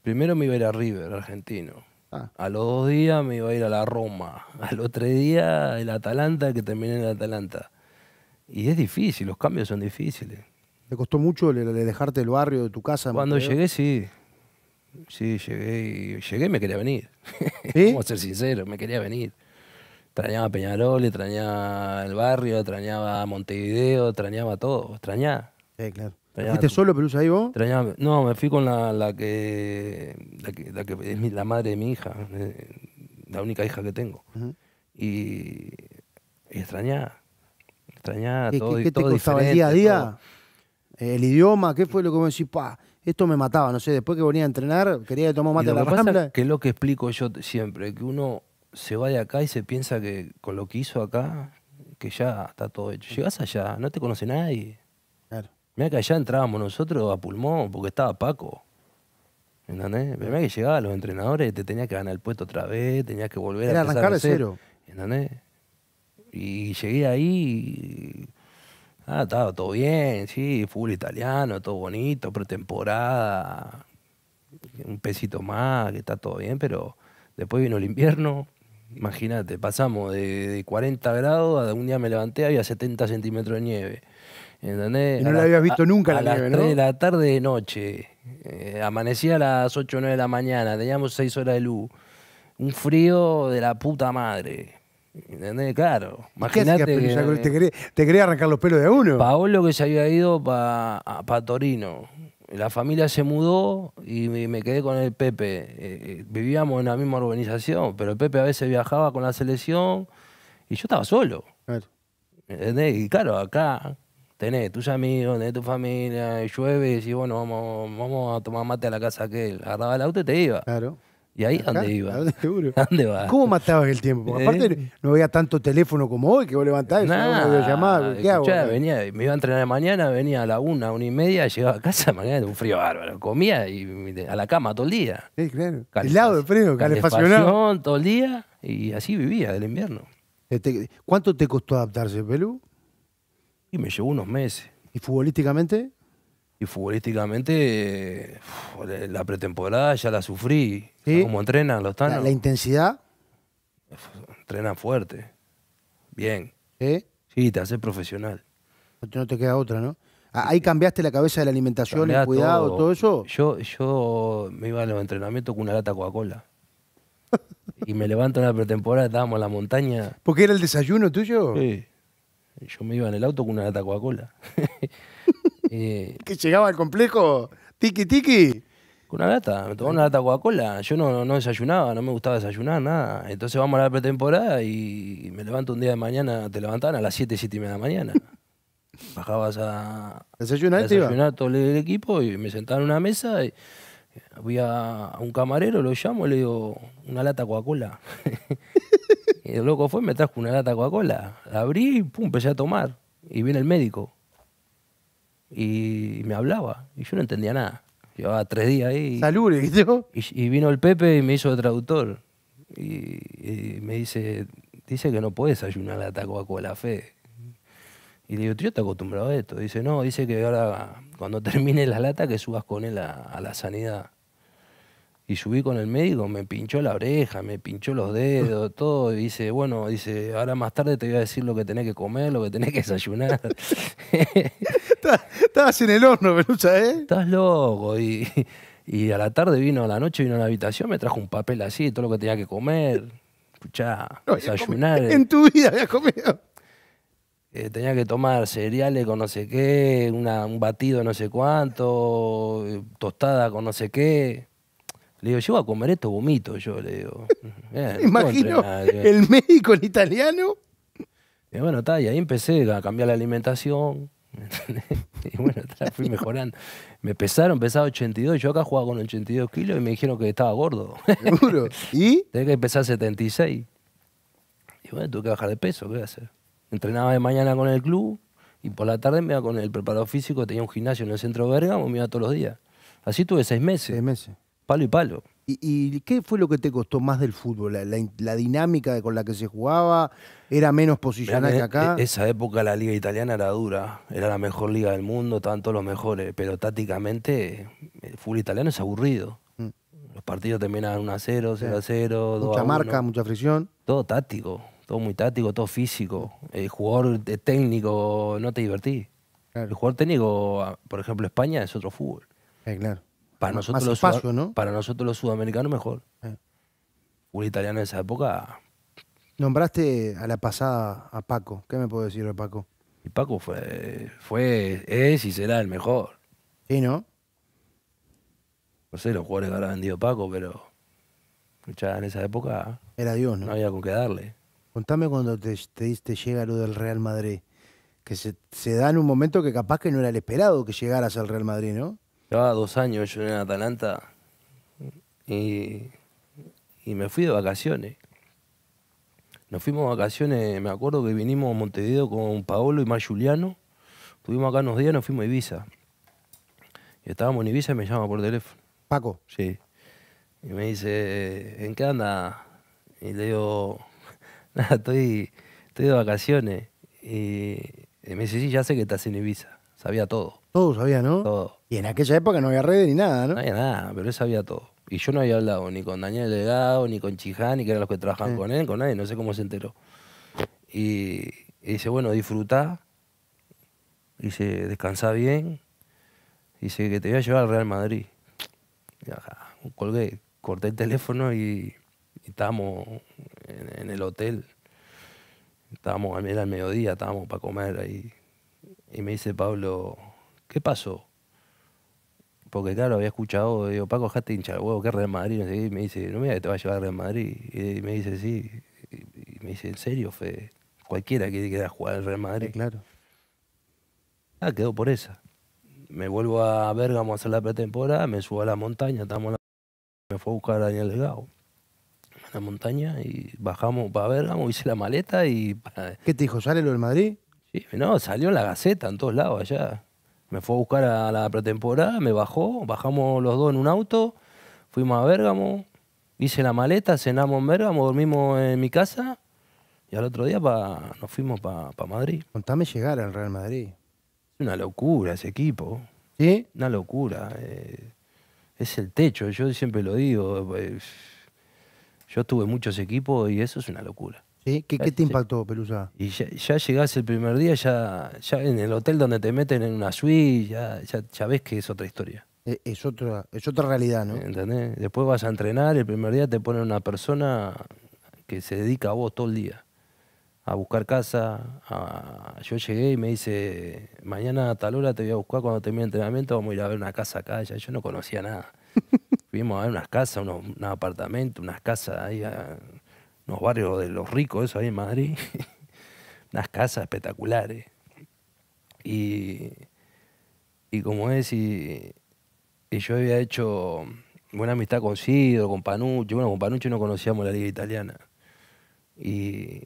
Primero me iba a ir a River, argentino. Ah. A los dos días me iba a ir a la Roma. A los tres días el Atalanta, que terminé en el Atalanta. Y es difícil, los cambios son difíciles. ¿Te costó mucho dejarte el barrio de tu casa? Cuando llegué, sí. Sí, llegué y llegué me quería venir. Vamos a ser sincero me quería venir. Extrañaba Peñarol, extrañaba el barrio, extrañaba Montevideo, extrañaba todo, extrañaba. Sí, claro. ¿Fuiste solo, Pelusa, ahí vos? no, me fui con la, que, la, madre de mi hija, eh, la única hija que tengo. Y, extrañaba, extrañaba todo, ¿qué te todo el día a día? el idioma, ¿qué fue lo que me decís? esto me mataba, no sé, después que venía a entrenar, quería tomar mate la que que es lo que explico yo siempre, que uno se va de acá y se piensa que con lo que hizo acá, que ya está todo hecho. Llegás allá, no te conoce nadie. Claro. Mira que allá entrábamos nosotros a pulmón porque estaba Paco. ¿Entendés? Pero que a los entrenadores, te tenías que ganar el puesto otra vez, tenías que volver a empezar arrancar de cero. ¿Entendés? Y llegué ahí Ah, estaba todo bien, sí, fútbol italiano, todo bonito, pretemporada, un pesito más, que está todo bien, pero después vino el invierno. Imagínate, pasamos de, 40 grados a un día me levanté, había 70 centímetros de nieve. Y no lo la, habías visto nunca la nieve, ¿no? la tarde de noche. Eh, amanecía a las 8 o 9 de la mañana, teníamos 6 horas de luz. Un frío de la puta madre. ¿Entendés? Claro. Imagínate. Este te, quería te arrancar los pelos de uno. Paolo que se había ido para pa Torino. La familia se mudó y me quedé con el Pepe. Eh, eh, vivíamos en la misma urbanización, pero el Pepe a veces viajaba con la selección y yo estaba solo. Claro. Y claro, acá tenés tus amigos, tenés tu familia, llueve y bueno, vamos, vamos a tomar mate a la casa aquel. Agarraba el auto y te iba. Claro. ¿Y ahí dónde iba? ¿Cómo matabas el tiempo? Porque ¿Eh? aparte no había tanto teléfono como hoy que vos levantás nah, y llamar. ¿Qué hago? Venía, me iba a entrenar de mañana, venía a la una, una y media, llegaba a casa, mañana un frío bárbaro. Comía y a la cama todo el día. Sí, claro. lado de frío, pasión todo el día y así vivía del invierno. Este, ¿Cuánto te costó adaptarse, Pelú? Y me llevó unos meses. ¿Y futbolísticamente? y futbolísticamente la pretemporada ya la sufrí. ¿Cómo entrenan los tanos. La, intensidad. Entrenan fuerte. Bien. ¿Eh? Sí, te haces profesional. No te queda otra, ¿no? Ah, ahí cambiaste la cabeza de la alimentación, el cuidado, todo. eso. Yo, yo me iba a los entrenamientos con una lata Coca-Cola. y me levanto en la pretemporada, estábamos en la montaña. ¿por qué era el desayuno tuyo? Sí. Yo me iba en el auto con una lata Coca-Cola. Eh, que llegaba al complejo, tiki tiki. con Una lata, me tomaba una lata Coca-Cola. Yo no, no desayunaba, no me gustaba desayunar, nada. Entonces vamos a la pretemporada y me levanto un día de mañana, te levantaban a las 7, 7 y media de la mañana. Bajabas a desayunar, todo el equipo y me sentaba en una mesa y eh, voy a, un camarero, lo llamo, le digo, una lata Coca-Cola. y el loco fue, me trajo una lata Coca-Cola. La abrí, pum, empecé a tomar. Y viene el médico y me hablaba. Y yo no entendía nada. Llevaba tres días ahí. salud Y, y vino el Pepe y me hizo de traductor. Y, me dice, dice que no puedes ayunar a la Fe. Y le digo, yo te acostumbrado a esto. Dice, no, dice que ahora cuando termine la lata que subas con él a, la sanidad. Y subí con el médico, me pinchó la oreja, me pinchó los dedos, todo. Y dice, bueno, dice, ahora más tarde te voy a decir lo que tenés que comer, lo que tenés que desayunar. Estabas en el horno, pelucha, ¿eh? Estás loco. Y, a la tarde vino, a la noche vino a la habitación, me trajo un papel así, todo lo que tenía que comer. Escuchá, desayunar. Eh. En tu vida habías comido. Eh, tenía que tomar cereales con no sé qué, un batido no sé cuánto, eh, tostada con no sé qué. Le digo, yo voy a comer esto, vomito, yo le digo. imagino el médico el italiano. Y bueno, está, y ahí empecé a cambiar la alimentación. y bueno, fui mejorando. Me pesaron, pesaba 82. Yo acá jugaba con 82 kilos y me dijeron que estaba gordo. ¿Seguro? ¿Y? Tenía que pesar 76. Y bueno, tuve que bajar de peso, ¿qué voy a hacer? Entrenaba de mañana con el club y por la tarde me iba con el preparado físico, tenía un gimnasio en el centro de Bergamo, me iba todos los días. Así tuve seis meses. Seis meses. Palo y palo. ¿Y, qué fue lo que te costó más del fútbol? ¿La, dinámica con la que se jugaba? ¿Era menos posicional que eh, acá? Eh, esa época la liga italiana era dura, era la mejor liga del mundo, tanto los mejores, pero tácticamente eh, el fútbol italiano es aburrido. Mm. Los partidos terminaban 1 a 0, 0 a 0. Mucha marca, mucha fricción. Todo táctico, todo muy táctico, todo físico. El jugador técnico no te divertí. El jugador técnico, ah, por ejemplo, España es otro fútbol. claro para nosotros, los, para nosotros los sudamericanos mejor. Eh. Un italiano en esa época. Nombraste a la pasada a Paco. ¿Qué me puedo decir de Paco? Y Paco fue, fue, es y será el mejor. sí no? No sé los jugadores que habrá vendido Paco, pero en esa época era Dios, ¿no? No había con qué darle. Contame cuando te, diste llega lo del Real Madrid, que se da en un momento que capaz que no era el esperado que llegaras al Real Madrid, ¿no? Llevaba dos años yo en Atalanta y, me fui de vacaciones. Nos fuimos de vacaciones, me acuerdo que vinimos a Montevideo con Paolo y más Juliano. Estuvimos acá unos días, nos fuimos a Ibiza. estábamos en Ibiza y me llama por teléfono. Paco. Sí. Y me dice, eh, ¿en qué anda? Y le digo, nada, estoy, estoy de vacaciones. Y, y me dice, sí, ya sé que estás en Ibiza. Sabía todo. Todo sabía, ¿no? Todo. Y en aquella época no había redes ni nada, ¿no? No había nada, pero él sabía todo. Y yo no había hablado ni con Daniel Delgado, ni con ni que eran los que trabajaban con él, con nadie, no sé cómo se enteró. Y, dice, bueno, disfrutá, dice, descansá bien, dice que te voy a llevar al Real Madrid. colgué, corté el teléfono y, estábamos en, el hotel. Estábamos, era el mediodía, estábamos para comer ahí. Y me dice Pablo, ¿qué pasó? Porque claro, había escuchado, digo, Paco, te hincha el huevo, que Real Madrid, Y me dice, no mira te va a llevar Real Madrid. Y me dice, sí. Y me dice, ¿en serio, fe Cualquiera que quiera jugar el Real Madrid. claro. Ah, quedó por esa. Me vuelvo a Bérgamo a hacer la pretemporada, me subo a la montaña, estamos en la... me fue a buscar a Daniel Delgado a la montaña y bajamos para Bérgamo, hice la maleta y... ¿Qué te dijo? ¿Sale lo del Madrid? Sí, no, salió en la Gaceta, en todos lados allá. Me fue a buscar a la pretemporada, me bajó, bajamos los dos en un auto, fuimos a Bérgamo, hice la maleta, cenamos en Bérgamo, dormimos en mi casa y al otro día pa, nos fuimos para Madrid. Contame llegar al Real Madrid. es Una locura ese equipo. ¿Sí? Una locura. Eh, es el techo, yo siempre lo digo. Eh, yo tuve muchos equipos y eso es una locura. ¿Qué, te impactó, Pelusa? Y ya, llegás el primer día, ya, ya en el hotel donde te meten en una suite, ya, ya, ves que es otra historia. Eh, es, otra, es otra realidad, ¿no? ¿Entendés? Después vas a entrenar, el primer día te ponen una persona que se dedica a vos todo el día. A buscar casa. Yo llegué y me dice, mañana a tal hora te voy a buscar cuando termine el entrenamiento, vamos a ir a ver una casa acá. Ya, yo no conocía nada. Fuimos a ver unas casas, unos, un apartamento, unas casas ahí unos barrios de los ricos, eso ahí en Madrid, unas casas espectaculares. Y, y como es, y, yo había hecho buena amistad con Sido, con Panucci, bueno, con Panucci no conocíamos la liga italiana. Y,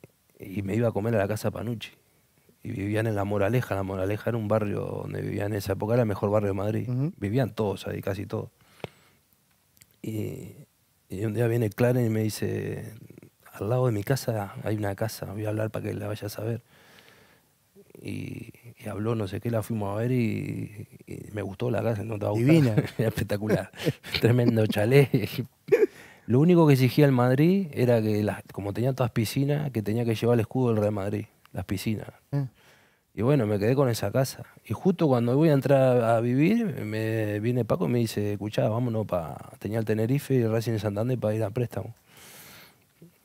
me iba a comer a la casa Panucci. Y vivían en La Moraleja. La Moraleja era un barrio donde vivían en esa época, era el mejor barrio de Madrid. Vivían todos ahí, casi todos. Y, un día viene Claren y me dice, al lado de mi casa hay una casa, voy a hablar para que la vayas a ver. Y, habló, no sé qué, la fuimos a ver y, me gustó la casa, no estaba. Divina. espectacular. Tremendo chalet. Lo único que exigía el Madrid era que, como tenía todas las piscinas, que tenía que llevar el escudo del Real Madrid, las piscinas. Mm. Y bueno, me quedé con esa casa. Y justo cuando voy a entrar a vivir, me viene Paco y me dice, escuchá, vámonos para... Tenía el Tenerife y el Racing Santander para ir a préstamo.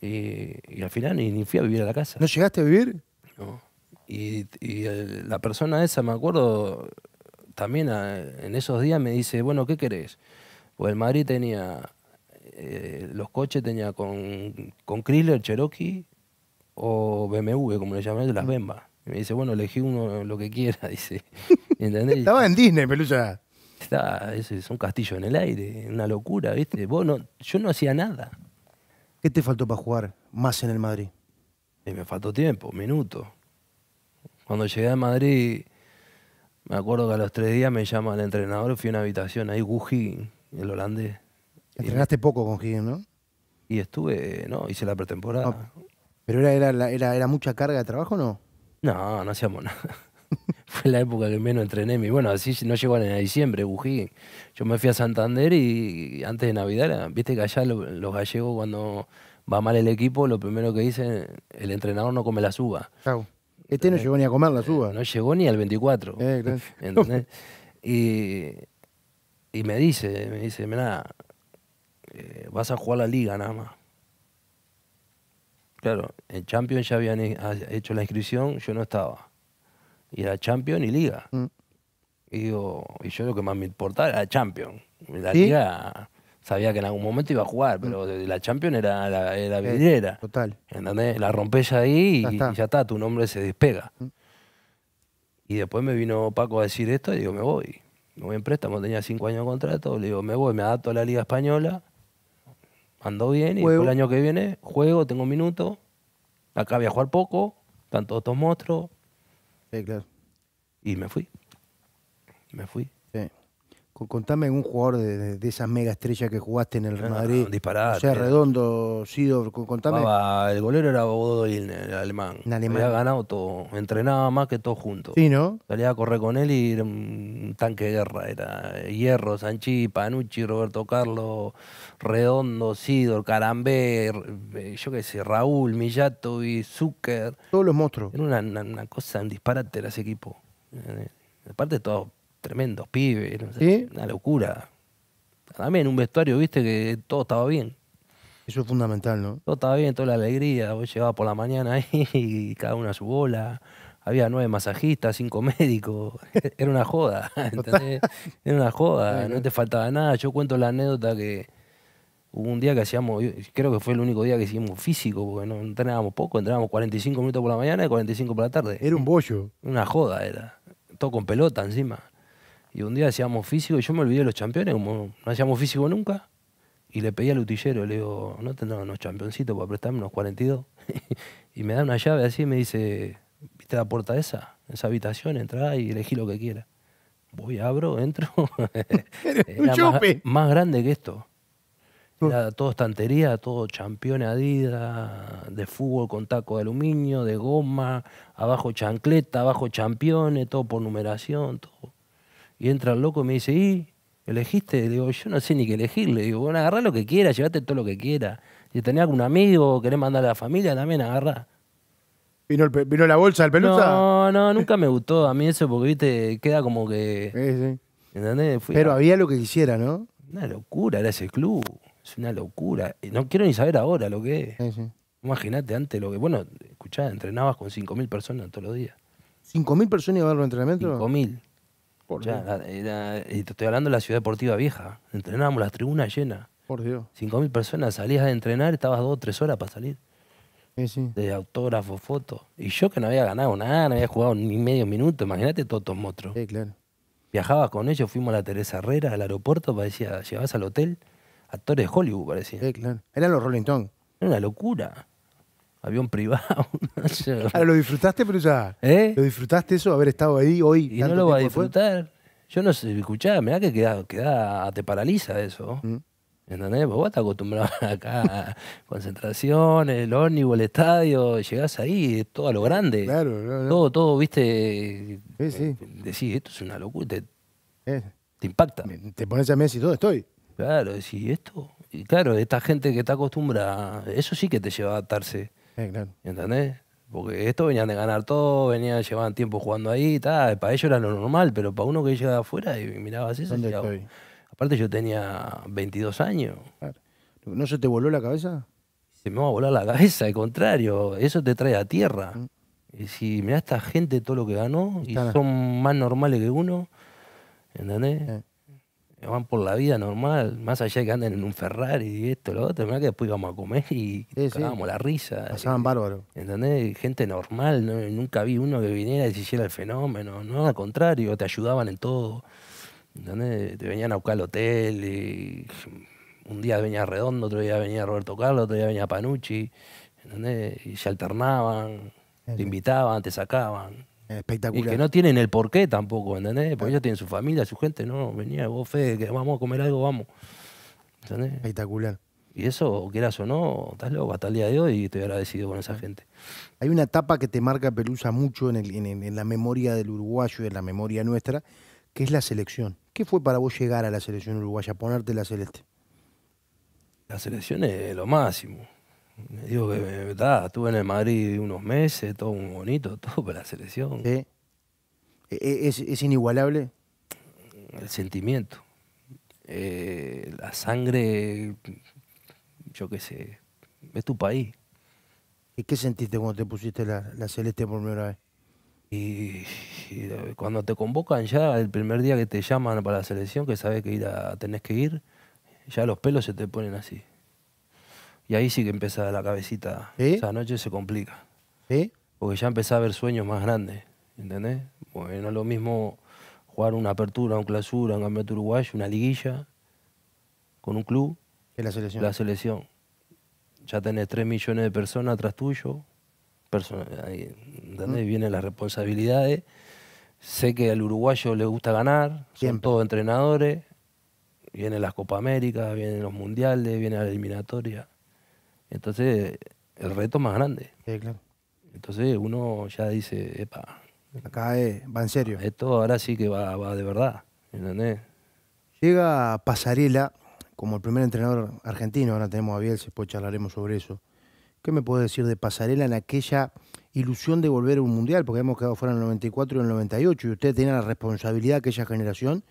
Y, al final ni, fui a vivir a la casa. ¿No llegaste a vivir? No. Y, la persona esa, me acuerdo, también en esos días me dice, bueno, ¿qué querés? Pues el Madrid tenía eh, los coches, tenía con, con Chrysler, Cherokee o BMW, como le llaman las mm. Bembas. Y me dice, bueno, elegí uno lo que quiera, dice. Estaba en Disney, pelucha. Estaba ese es un castillo en el aire, una locura, ¿viste? Vos yo no hacía nada. ¿Qué te faltó para jugar más en el Madrid? me faltó tiempo, minutos. Cuando llegué a Madrid, me acuerdo que a los tres días me llama el entrenador, fui a una habitación ahí, Guji, el holandés. Entrenaste poco con Higgins, ¿no? Y estuve, no, hice la pretemporada. Ah, ¿Pero era, mucha carga de trabajo no? No, no hacíamos nada fue la época que menos entrené. Y bueno, así no llegó a diciembre, bují. Yo me fui a Santander y antes de Navidad, viste que allá los gallegos cuando va mal el equipo, lo primero que dicen, el entrenador no come la uvas. Este no llegó ni a comer la uvas. No llegó ni al 24. Eh, y, y, me dice, me dice, mira, eh, vas a jugar la liga nada más. Claro, en Champions ya habían hecho la inscripción, yo no estaba y era Champions y Liga. Mm. Y, yo lo que más me importaba era Champion. La Liga sabía que en algún momento iba a jugar, pero mm. la Champion era la, eh, vidriera. Total. ¿Entendés? La rompes ahí y ya, está, tu nombre se despega. Mm. Y después me vino Paco a decir esto y digo, me voy. Me voy en préstamo, tenía cinco años de contrato. Le digo, me voy, me adapto a la Liga Española. Ando bien y el año que viene juego, tengo minutos. Acá voy a jugar poco, están todos estos monstruos Sí, claro. Y me fui. Me fui. Sí contame un jugador de, esas mega estrellas que jugaste en el Real Madrid. disparate. O sea, Redondo, Sidor, contame. el golero era Bodo el alemán. El alemán. Había ganado todo. Entrenaba más que todo juntos. Sí, ¿no? Salía a correr con él y era un tanque de guerra. Era Hierro, Sanchi, Panucci, Roberto Carlos, Redondo, Sidor, Carambé, eh, yo qué sé, Raúl, Millato y Zucker. Todos los monstruos. Era una, cosa, un disparate era ese equipo. Eh, aparte, todo tremendos pibes, una locura. También un vestuario, viste, que todo estaba bien. Eso es fundamental, ¿no? Todo estaba bien, toda la alegría. Vos llegaba por la mañana ahí y cada uno a su bola. Había nueve masajistas, cinco médicos. Era una joda, ¿entendés? Era una joda, no te faltaba nada. Yo cuento la anécdota que hubo un día que hacíamos, creo que fue el único día que hicimos físico, porque no entrenábamos poco, entrenábamos 45 minutos por la mañana y 45 por la tarde. Era un bollo. Una joda era. Todo con pelota encima. Y un día hacíamos físico y yo me olvidé de los campeones, como no hacíamos físico nunca. Y le pedí al utillero, le digo, ¿no tendrán pues unos championcitos para prestarme unos 42? y me da una llave así y me dice, ¿viste la puerta esa? Esa habitación, entra y elegí lo que quiera. Voy, abro, entro. Era más, más grande que esto. Era todo estantería, todo campeones Adidas, de fútbol con taco de aluminio, de goma, abajo chancleta, abajo championes, todo por numeración, todo. Y entra el loco y me dice, ¿y? ¿Elegiste? Digo, yo no sé ni qué elegir. Le digo, bueno, agarrá lo que quieras, llévate todo lo que quieras. Si tenés algún amigo, querés mandar a la familia, también agarrá. ¿Vino, la bolsa del pelusa? No, no, nunca me gustó a mí eso porque, viste, queda como que... Sí, sí. ¿Entendés? Pero había lo que quisiera, ¿no? Una locura era ese club. Es una locura. No quiero ni saber ahora lo que es. Imagínate antes lo que... Bueno, escuchá, entrenabas con 5.000 personas todos los días. ¿5.000 personas iba a ver los entrenamientos? 5.000 y te estoy hablando de la ciudad deportiva vieja. Entrenábamos las tribunas llenas. Por Dios. mil personas. Salías a entrenar, estabas dos o tres horas para salir. Sí, sí. De autógrafo, fotos. Y yo que no había ganado nada, no había jugado ni medio minuto. Imagínate todos estos motros. Sí, claro. Viajaba con ellos, fuimos a la Teresa Herrera, al aeropuerto, parecía, llegabas al hotel, actores de Hollywood parecía. Sí, claro. Eran los Rolling Stones. Era una locura avión privado. Claro, ah, lo disfrutaste, pero ya. ¿Eh? ¿Lo disfrutaste eso, haber estado ahí hoy? Y no lo vas a disfrutar. Yo no sé, escuchá, mirá que queda, queda, te paraliza eso. Mm. ¿Entendés? vos estás acostumbrado acá, concentración, el ómnibus, el estadio, llegás ahí, todo a lo grande. Claro, Todo, todo, viste. Sí, sí. Decís, esto es una locura, te, eh. impacta. Te pones a Messi y todo, estoy. Claro, decís, esto. Y claro, esta gente que está acostumbrada, eso sí que te lleva a adaptarse. ¿Entendés? Porque estos venían de ganar todo, venían, llevaban tiempo jugando ahí, tal. Para ellos era lo normal, pero para uno que llegaba afuera y miraba así aparte yo tenía 22 años. Claro. ¿No se te voló la cabeza? Se me va a volar la cabeza, al contrario, eso te trae a tierra. Mm. Y si mirá esta gente todo lo que ganó, y son más normales que uno, ¿entendés? van por la vida normal, más allá de que anden en un Ferrari y esto, lo otro, que después íbamos a comer y sí, cagábamos la risa. Pasaban bárbaro. ¿Entendés? Gente normal, nunca vi uno que viniera y se hiciera el fenómeno, no, al contrario, te ayudaban en todo. ¿Entendés? Te venían a buscar al hotel y un día venía Redondo, otro día venía Roberto Carlos, otro día venía Panucci, Y se alternaban, te invitaban, te sacaban. Espectacular. Y que no tienen el porqué tampoco, ¿entendés? Porque ellos tienen su familia, su gente, no, venía vos, fe, que vamos a comer algo, vamos. ¿Entendés? Espectacular. Y eso, quieras o no, estás loco hasta el día de hoy y estoy agradecido con esa ah. gente. Hay una etapa que te marca Pelusa mucho en, en la memoria del uruguayo y en la memoria nuestra, que es la selección. ¿Qué fue para vos llegar a la selección uruguaya, ponerte la celeste? La selección es lo máximo. Me que verdad eh, estuve en el Madrid unos meses, todo muy bonito, todo para la selección. ¿E, e, ¿Es, inigualable? El sentimiento. Eh, la sangre, yo qué sé, es tu país. ¿Y qué sentiste cuando te pusiste la, la celeste por primera vez? Y, eh, cuando te convocan ya, el primer día que te llaman para la selección, que sabes que ir a, tenés que ir, ya los pelos se te ponen así. Y ahí sí que empieza la cabecita. Esa noche se complica. ¿Sí? Porque ya empezaba a haber sueños más grandes, ¿entendés? bueno no es lo mismo jugar una apertura, un clausura, un campeonato uruguayo, una liguilla con un club. Que la selección. La selección. Ya tenés 3 millones de personas atrás tuyo. ¿Entendés? Mm. Vienen las responsabilidades. Sé que al uruguayo le gusta ganar. Son todos entrenadores. Vienen las Copa América, vienen los mundiales, viene la eliminatoria. Entonces, el reto más grande. Sí, claro. Entonces uno ya dice, epa. Acá eh, va en serio. Esto ahora sí que va, de verdad, ¿entendés? Llega Pasarela como el primer entrenador argentino, ahora tenemos a Bielsa, después charlaremos sobre eso. ¿Qué me puede decir de Pasarela en aquella ilusión de volver a un mundial? Porque hemos quedado fuera en el 94 y en el 98 y usted tenían la responsabilidad de aquella generación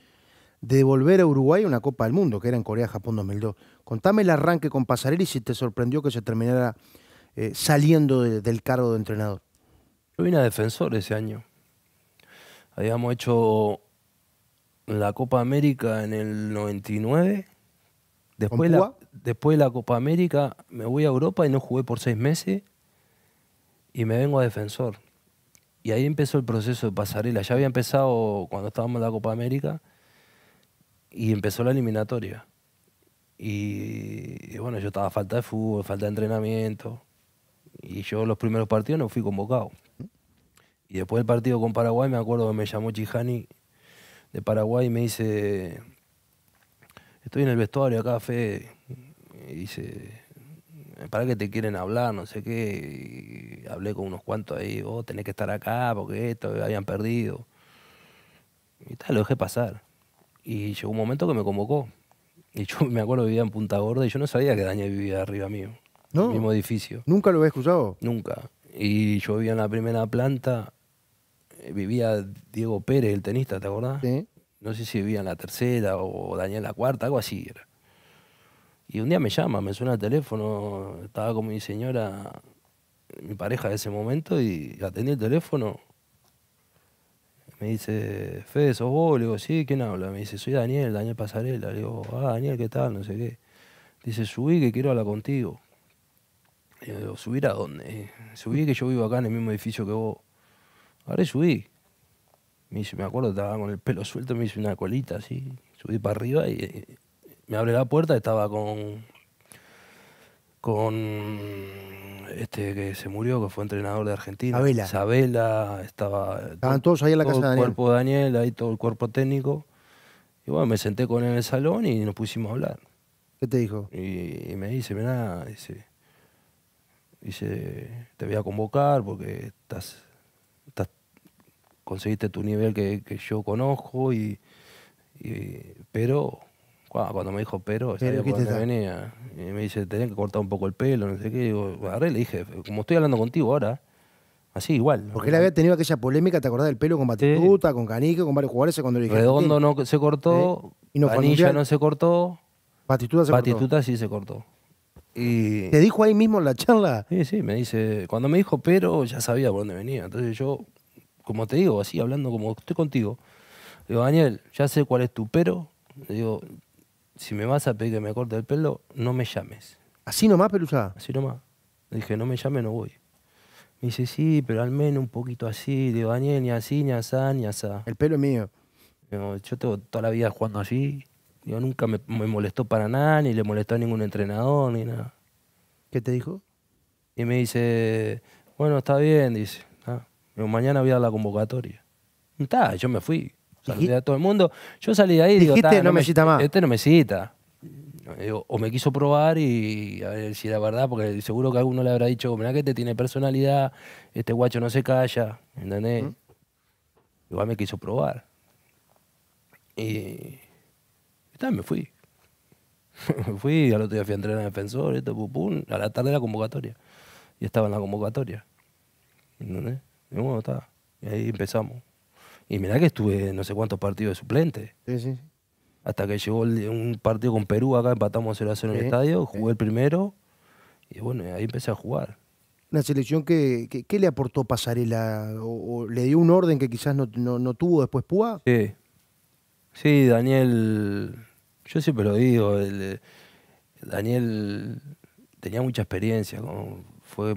de devolver a Uruguay una Copa del Mundo, que era en Corea-Japón 2002. Contame el arranque con Pasarela y si te sorprendió que se terminara eh, saliendo del cargo de entrenador. Yo vine a defensor ese año. Habíamos hecho la Copa América en el 99. Después, después de la Copa América me voy a Europa y no jugué por seis meses y me vengo a defensor. Y ahí empezó el proceso de pasarela. Ya había empezado cuando estábamos en la Copa América y empezó la eliminatoria. Y, bueno, yo estaba a falta de fútbol, falta de entrenamiento. Y yo los primeros partidos no fui convocado. Y después del partido con Paraguay, me acuerdo que me llamó Chijani de Paraguay y me dice, estoy en el vestuario acá, Fe. Y dice, ¿para qué te quieren hablar? No sé qué. hablé con unos cuantos ahí, vos tenés que estar acá porque esto, habían perdido. Y tal, lo dejé pasar. Y llegó un momento que me convocó. Y yo me acuerdo vivía en Punta Gorda y yo no sabía que Daniel vivía arriba mío. No. mismo edificio. ¿Nunca lo había escuchado? Nunca. Y yo vivía en la primera planta. Eh, vivía Diego Pérez, el tenista, ¿te acordás? Sí. No sé si vivía en la tercera o Daniel en la cuarta, algo así era. Y un día me llama, me suena el teléfono, estaba con mi señora, mi pareja de ese momento, y atendí el teléfono me dice, Fede, ¿sos vos? Le digo, sí, ¿quién habla? Me dice, soy Daniel, Daniel Pasarela. Le digo, ah, Daniel, ¿qué tal? No sé qué. Dice, subí que quiero hablar contigo. Le digo, ¿subir a dónde? Subí que yo vivo acá en el mismo edificio que vos. Ahora subí. Me dice, me acuerdo, estaba con el pelo suelto, me hice una colita así. Subí para arriba y eh, me abre la puerta, estaba con con este que se murió, que fue entrenador de Argentina. Isabela, estaba. Estaban todos ahí en la casa de el cuerpo de Daniel, ahí todo el cuerpo técnico. Y bueno, me senté con él en el salón y nos pusimos a hablar. ¿Qué te dijo? Y, me dice, mirá, dice, dice, te voy a convocar porque estás, estás conseguiste tu nivel que, yo conozco, y pero cuando me dijo pero, venía, y me dice, tenés que cortar un poco el pelo, no sé qué. Digo, le dije, como estoy hablando contigo ahora, así igual. Porque él había tenido aquella polémica, ¿te acordás del pelo con Batistuta, con Canique, con varios jugadores? Cuando le Redondo no se cortó, y no, no se cortó, Batistuta, se sí se cortó. Y... ¿Te dijo ahí mismo en la charla? Sí, sí, me dice, cuando me dijo pero, ya sabía por dónde venía. Entonces yo, como te digo, así hablando como estoy contigo, digo, Daniel, ya sé cuál es tu pero. Digo, si me vas a pedir que me corte el pelo, no me llames. ¿Así nomás, Pelusa? Así nomás. Le dije, no me llame, no voy. Me dice, sí, pero al menos un poquito así. Digo, Daniel, ni así, ni asá, ni asá. El pelo es mío. yo tengo toda la vida jugando allí. Yo nunca me, molestó para nada, ni le molestó a ningún entrenador, ni nada. ¿Qué te dijo? Y me dice, bueno, está bien, dice. Ah, mañana voy a la convocatoria. Está, yo me fui. Saludé a todo el mundo. Yo salí de ahí y digo, dijiste, no, me cita más. Este no me cita. O me quiso probar y a ver si era verdad, porque seguro que alguno le habrá dicho, mira que este tiene personalidad, este guacho no se calla, ¿entendés? Igual me quiso probar. Y me fui. me fui, al otro día fui a entrenar a defensor, esto, a la tarde de la convocatoria. Y estaba en la convocatoria. ¿Entendés? Y ahí empezamos. Y mirá que estuve no sé cuántos partidos de suplente. Sí, sí. Hasta que llegó un partido con Perú, acá empatamos 0 a 0 en el estadio, jugué el primero y bueno, ahí empecé a jugar. ¿La selección que, le aportó Pasarela o, le dio un orden que quizás no, tuvo después Púa. Sí. Sí, Daniel, yo siempre lo digo, eh, Daniel tenía mucha experiencia, fue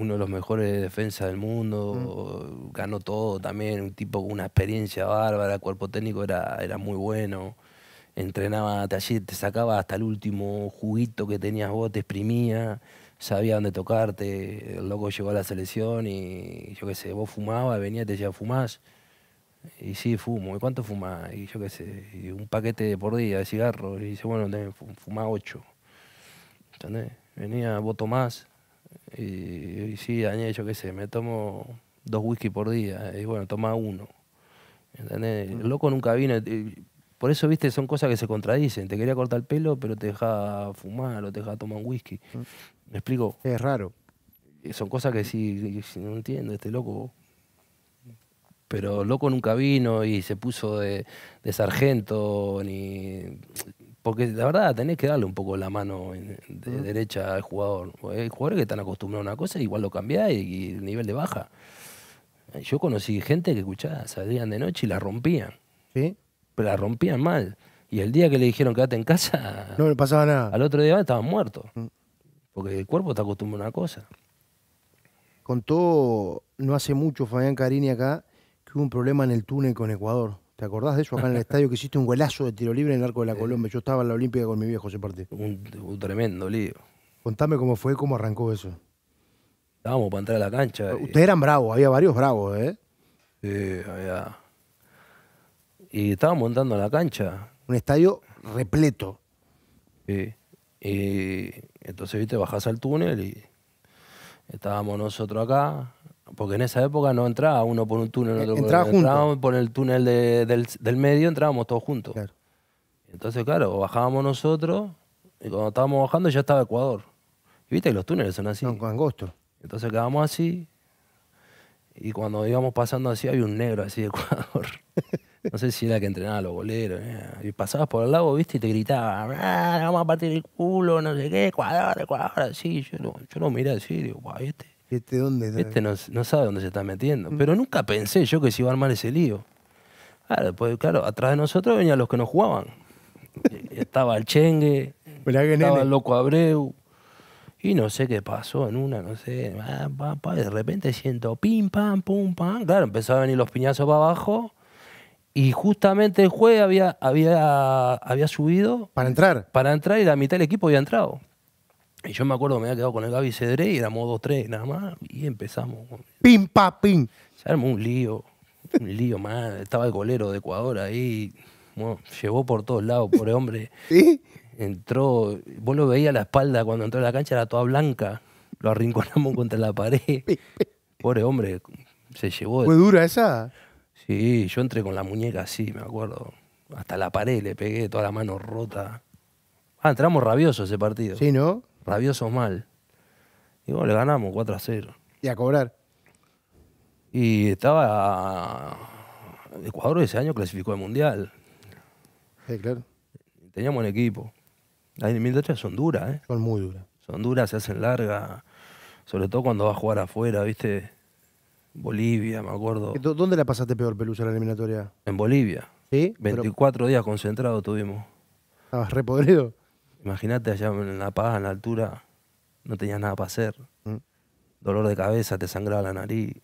uno de los mejores defensas del mundo, mm. ganó todo también, un tipo con una experiencia bárbara, cuerpo técnico era, era muy bueno, entrenaba taller, te sacaba hasta el último juguito que tenías vos, te exprimía, sabía dónde tocarte, el loco llegó a la selección y yo qué sé, vos fumabas, venía y te decía, fumás. Y sí, fumo. ¿Y cuánto fumás? Y yo qué sé, un paquete por día de cigarros. Y dice, bueno, fumá ocho. ¿Entendés? Venía, vos tomás, y, sí, Daniel, yo qué sé, me tomo dos whisky por día. Y bueno, toma uno. ¿Entendés? Mm. loco nunca vino. Por eso, viste, son cosas que se contradicen. Te quería cortar el pelo, pero te deja fumar o te deja tomar un whisky. Mm. ¿Me explico? Es raro. Son cosas que sí, no entiendo este loco. Pero loco nunca vino y se puso de, de sargento, ni porque la verdad tenés que darle un poco la mano de derecha al jugador. Hay jugadores que están acostumbrados a una cosa, igual lo cambia y, el nivel de baja. Yo conocí gente que escuchaba, salían de noche y la rompían. ¿Sí? Pero la rompían mal. Y el día que le dijeron quedate en casa. No le pasaba nada. Al otro día estaban muertos. Mm. Porque el cuerpo está acostumbrado a una cosa. Con todo, no hace mucho Fabián Carini acá que hubo un problema en el túnel con Ecuador. ¿Te acordás de eso acá en el estadio que hiciste un golazo de tiro libre en el arco de la Colombia? Yo estaba en la Olímpica con mi viejo ese partido. Un, tremendo lío. Contame cómo fue, cómo arrancó eso. Estábamos para entrar a la cancha. Ustedes eran bravos, había varios bravos, ¿eh? Sí, había. Y estábamos entrando a la cancha. Un estadio repleto. Sí. Y entonces, viste, bajás al túnel y estábamos nosotros acá, porque en esa época no entraba uno por un túnel, otro entraba por, entrábamos por el túnel del, medio, entrábamos todos juntos. Entonces, claro, bajábamos nosotros y cuando estábamos bajando ya estaba Ecuador. Y viste que los túneles son así. con angosto. Entonces quedábamos así y cuando íbamos pasando así había un negro así de Ecuador. No sé si era que entrenaba los boleros. Eh. Y pasabas por el lago viste, y te gritaba, ah, vamos a partir el culo, no sé qué, Ecuador, Ecuador, así. Yo lo, yo lo miré así y digo, guay este este, este no, sabe dónde se está metiendo. Mm. Pero nunca pensé yo que se iba a armar ese lío. Claro, claro, atrás de nosotros venían los que nos jugaban. estaba el Chengue, estaba el Loco Abreu. Y no sé qué pasó en una, no sé. de repente siento pim, pam, pum, pam. Claro, empezó a venir los piñazos para abajo. Y justamente el juez había, había, había subido. ¿Para entrar? Para entrar y la mitad del equipo había entrado. Y yo me acuerdo, me había quedado con el Gaby Cedré y éramos dos, tres, nada más, y empezamos. Pim, pa, pim. Se armó un lío, un lío más. Estaba el golero de Ecuador ahí, bueno, llevó por todos lados, pobre hombre. ¿Sí? Entró, vos lo veías a la espalda cuando entró a la cancha, era toda blanca. Lo arrinconamos contra la pared. Pobre hombre, se llevó. ¿Fue dura esa? Sí, yo entré con la muñeca así, me acuerdo. Hasta la pared le pegué, toda la mano rota. Ah, entramos rabiosos ese partido. Sí, ¿no? rabiosos mal. Y bueno, le ganamos 4 a 0. ¿Y a cobrar? Y estaba. Ecuador ese año clasificó al Mundial. Sí, claro. Teníamos un equipo. Las eliminatorias son duras, ¿eh? Son muy duras. Son duras, se hacen largas. Sobre todo cuando vas a jugar afuera, ¿viste? Bolivia, me acuerdo. ¿Dónde la pasaste peor, Pelusa, la eliminatoria? En Bolivia. ¿Sí? 24 días concentrados tuvimos. ¿Estabas repodrido? Imagínate allá en La Paz, en la altura, no tenías nada para hacer. Mm. Dolor de cabeza, te sangraba la nariz.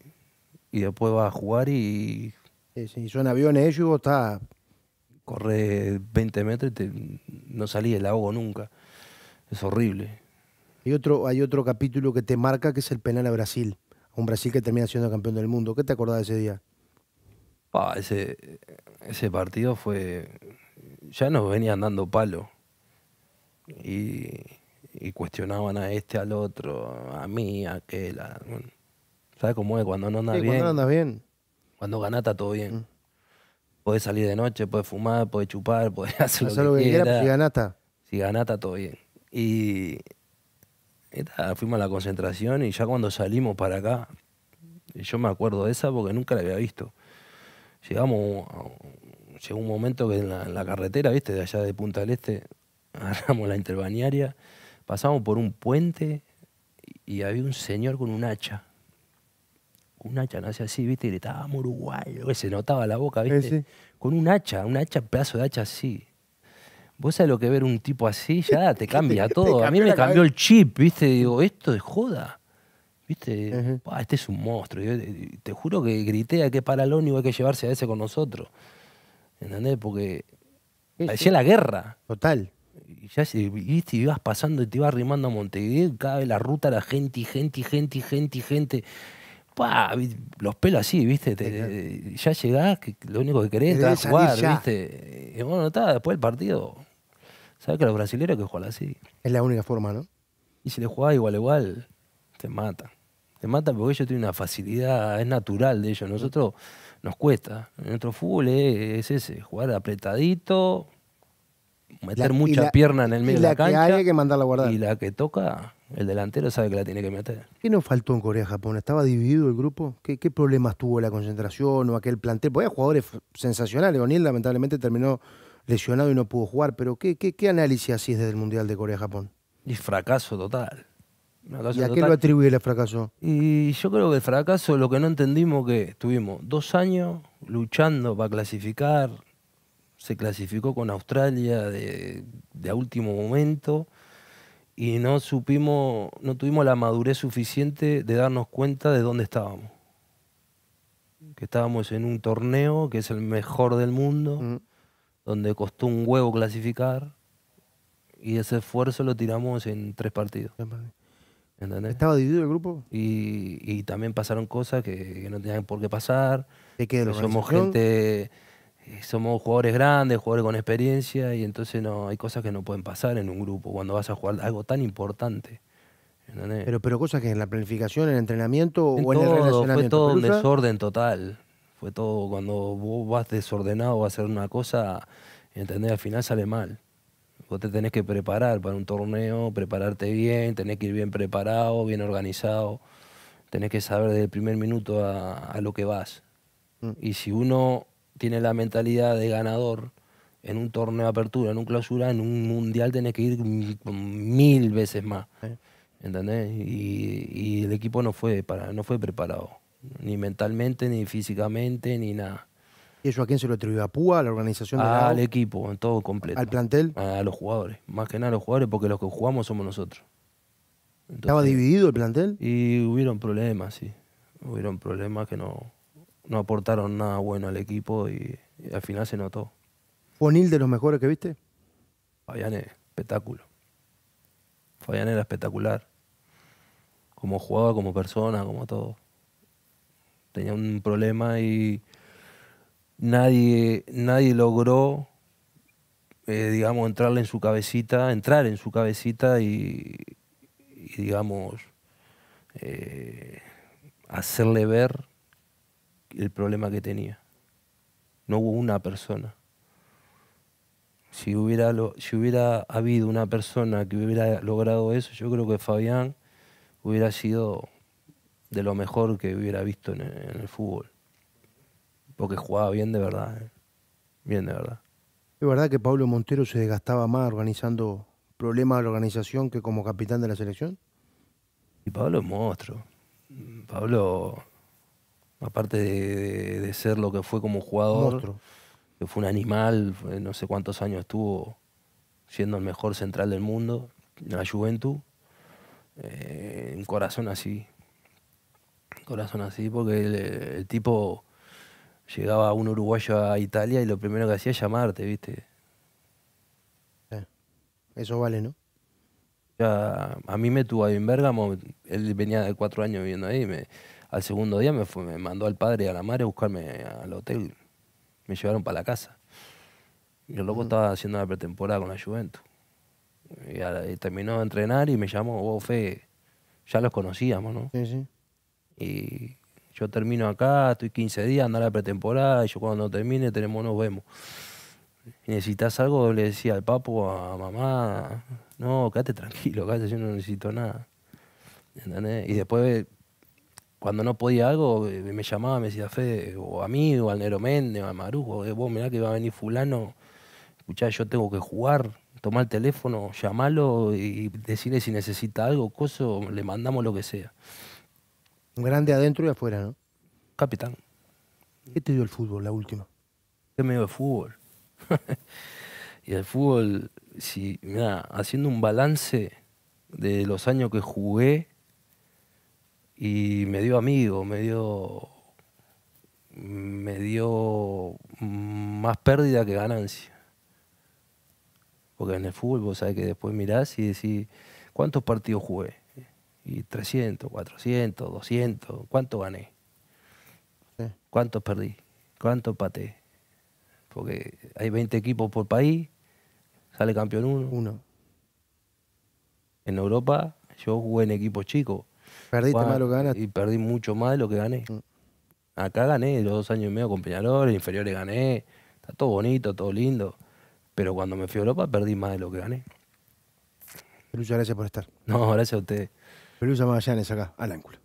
Y después vas a jugar y. Sí, sí, son aviones ellos y vos estás. 20 metros y no salí del ahogo nunca. Es horrible. Y otro, hay otro capítulo que te marca que es el penal a Brasil. Un Brasil que termina siendo campeón del mundo. ¿Qué te acordás de ese día? ese, ese partido fue. Ya nos venían dando palo. Y, cuestionaban a este, al otro, a mí, a aquel. A... ¿Sabes cómo es? Cuando no andas bien. Cuando andas bien. Cuando todo bien. Mm. puede Podés salir de noche, podés fumar, podés chupar, podés hacer lo que, quieras. si ganata Si ganata todo bien. Y, fuimos a la concentración y ya cuando salimos para acá, yo me acuerdo de esa porque nunca la había visto. Llegamos, llegó un momento que la, en la carretera, viste, de allá de Punta del Este, agarramos la interbaniaria, pasamos por un puente y había un señor con un hacha. Un hacha, no sé, así, ¿viste? Y gritaba, uruguayo, se notaba la boca, ¿viste? Con un hacha, un hacha, un pedazo de hacha así. Vos sabés lo que ver un tipo así, ya te cambia todo. a mí me cambió el chip, ¿viste? Digo, esto es joda. ¿Viste? Ah, este es un monstruo. Eh, eh, te juro que grité a que único hay que llevarse a ese con nosotros. ¿Entendés? Porque parecía la guerra. Total y ya se, viste, ibas pasando y te ibas rimando a Montevideo, cada vez la ruta la gente gente gente gente gente. los pelos así, viste, eh, ya llegás, que lo único que querés es jugar, viste. bueno, está, después del partido, sabes que los brasileños que juegan así. Es la única forma, ¿no? Y si le jugás igual igual, te matan. Te matan porque ellos tienen una facilidad, es natural de ellos. Nosotros nos cuesta. Nuestro fútbol es ese, jugar apretadito, meter mucha pierna en el medio y la de la Que Y la que toca, el delantero sabe que la tiene que meter. ¿Qué nos faltó en Corea-Japón? ¿Estaba dividido el grupo? ¿Qué, problemas tuvo la concentración o aquel plantel? Porque hay jugadores sensacionales. O'Neill lamentablemente terminó lesionado y no pudo jugar. Pero ¿qué, qué, qué análisis así desde el Mundial de Corea-Japón? Y fracaso total. ¿Y a qué lo atribuye el fracaso? Y yo creo que el fracaso, lo que no entendimos que estuvimos dos años luchando para clasificar, se clasificó con Australia de, último momento y no supimos, no tuvimos la madurez suficiente de darnos cuenta de dónde estábamos. Que estábamos en un torneo que es el mejor del mundo, mm. donde costó un huevo clasificar y ese esfuerzo lo tiramos en tres partidos. ¿Estaba dividido el grupo? Y, también pasaron cosas que, no tenían por qué pasar. somos gente eh, somos jugadores grandes, jugadores con experiencia, y entonces no hay cosas que no pueden pasar en un grupo cuando vas a jugar algo tan importante. Pero, cosas que en la planificación, en el entrenamiento o en el relacionamiento. Fue todo un desorden total. Fue todo cuando vos vas desordenado a hacer una cosa, entender Al final sale mal. Vos te tenés que preparar para un torneo, prepararte bien, tenés que ir bien preparado, bien organizado. Tenés que saber desde el primer minuto a, lo que vas. Mm. Y si uno tiene la mentalidad de ganador en un torneo de apertura, en un clausura, en un mundial tenés que ir mil veces más. ¿Entendés? Y, el equipo no fue, para, no fue preparado, ni mentalmente, ni físicamente, ni nada. ¿Y eso a quién se lo atribuyó? ¿A Púa? ¿A la organización? al equipo, en todo completo. ¿Al plantel? A los jugadores. Más que nada a los jugadores, porque los que jugamos somos nosotros. ¿Estaba dividido el plantel? Y hubieron problemas, sí. Hubieron problemas que no, no aportaron nada bueno al equipo y, al final se notó. ¿Fonil de los mejores que viste? es espectáculo. Fabián era espectacular. Como jugaba, como persona, como todo. Tenía un problema y nadie, nadie logró, eh, digamos, entrarle en su cabecita, entrar en su cabecita y, digamos, eh, hacerle ver el problema que tenía. No hubo una persona. Si hubiera, si hubiera habido una persona que hubiera logrado eso, yo creo que Fabián hubiera sido de lo mejor que hubiera visto en el, fútbol. Porque jugaba bien de verdad. ¿eh? Bien de verdad. Es verdad que Pablo Montero se desgastaba más organizando problemas de la organización que como capitán de la selección. Y Pablo es monstruo. Pablo aparte de, ser lo que fue como jugador, que fue un animal, no sé cuántos años estuvo siendo el mejor central del mundo, en la Juventud, eh, un corazón así, corazón así, porque el, tipo llegaba un uruguayo a Italia y lo primero que hacía es llamarte, ¿viste? Eh, eso vale, ¿no? a mí me tuvo ahí en Bérgamo, él venía de cuatro años viviendo ahí, me, al segundo día me, mandó al padre y a la madre a buscarme al hotel. Me llevaron para la casa. Yo el loco estaba haciendo la pretemporada con la Juventus. Y, terminó de entrenar y me llamó, vos, Fe, ya los conocíamos, ¿no? Sí, sí. Y yo termino acá, estoy 15 días, ando a la pretemporada, y yo cuando termine tenemos, nos vemos. necesitas algo, le decía al papo, a mamá, no, quédate tranquilo, quédate, yo no necesito nada. ¿Entendés? Y después cuando no podía algo, eh, me llamaba, me decía, Fede, o a mí, o al Nero Méndez, o al Marujo, eh, vos mirá que va a venir fulano, escuchá, yo tengo que jugar, tomar el teléfono, llamarlo y decirle si necesita algo, coso, le mandamos lo que sea. grande adentro y afuera, ¿no? Capitán. ¿Qué te dio el fútbol, la última? ¿Qué me dio el fútbol? y el fútbol, si, mira, haciendo un balance de los años que jugué, y me dio amigo, me dio, me dio más pérdida que ganancia. Porque en el fútbol vos sabés que después mirás y decís, ¿cuántos partidos jugué? Y 300, 400, 200, ¿cuánto gané? ¿Cuántos perdí? ¿Cuántos pate Porque hay 20 equipos por país, sale campeón uno. Uno. En Europa yo jugué en equipos chicos Perdiste más lo que ganaste. Y perdí mucho más de lo que gané. Mm. Acá gané los dos años y medio con Peñarol, inferiores gané. Está todo bonito, todo lindo. Pero cuando me fui a Europa perdí más de lo que gané. Pelusa, gracias por estar. No, gracias a ustedes. Pelusa Magallanes acá, al ángulo.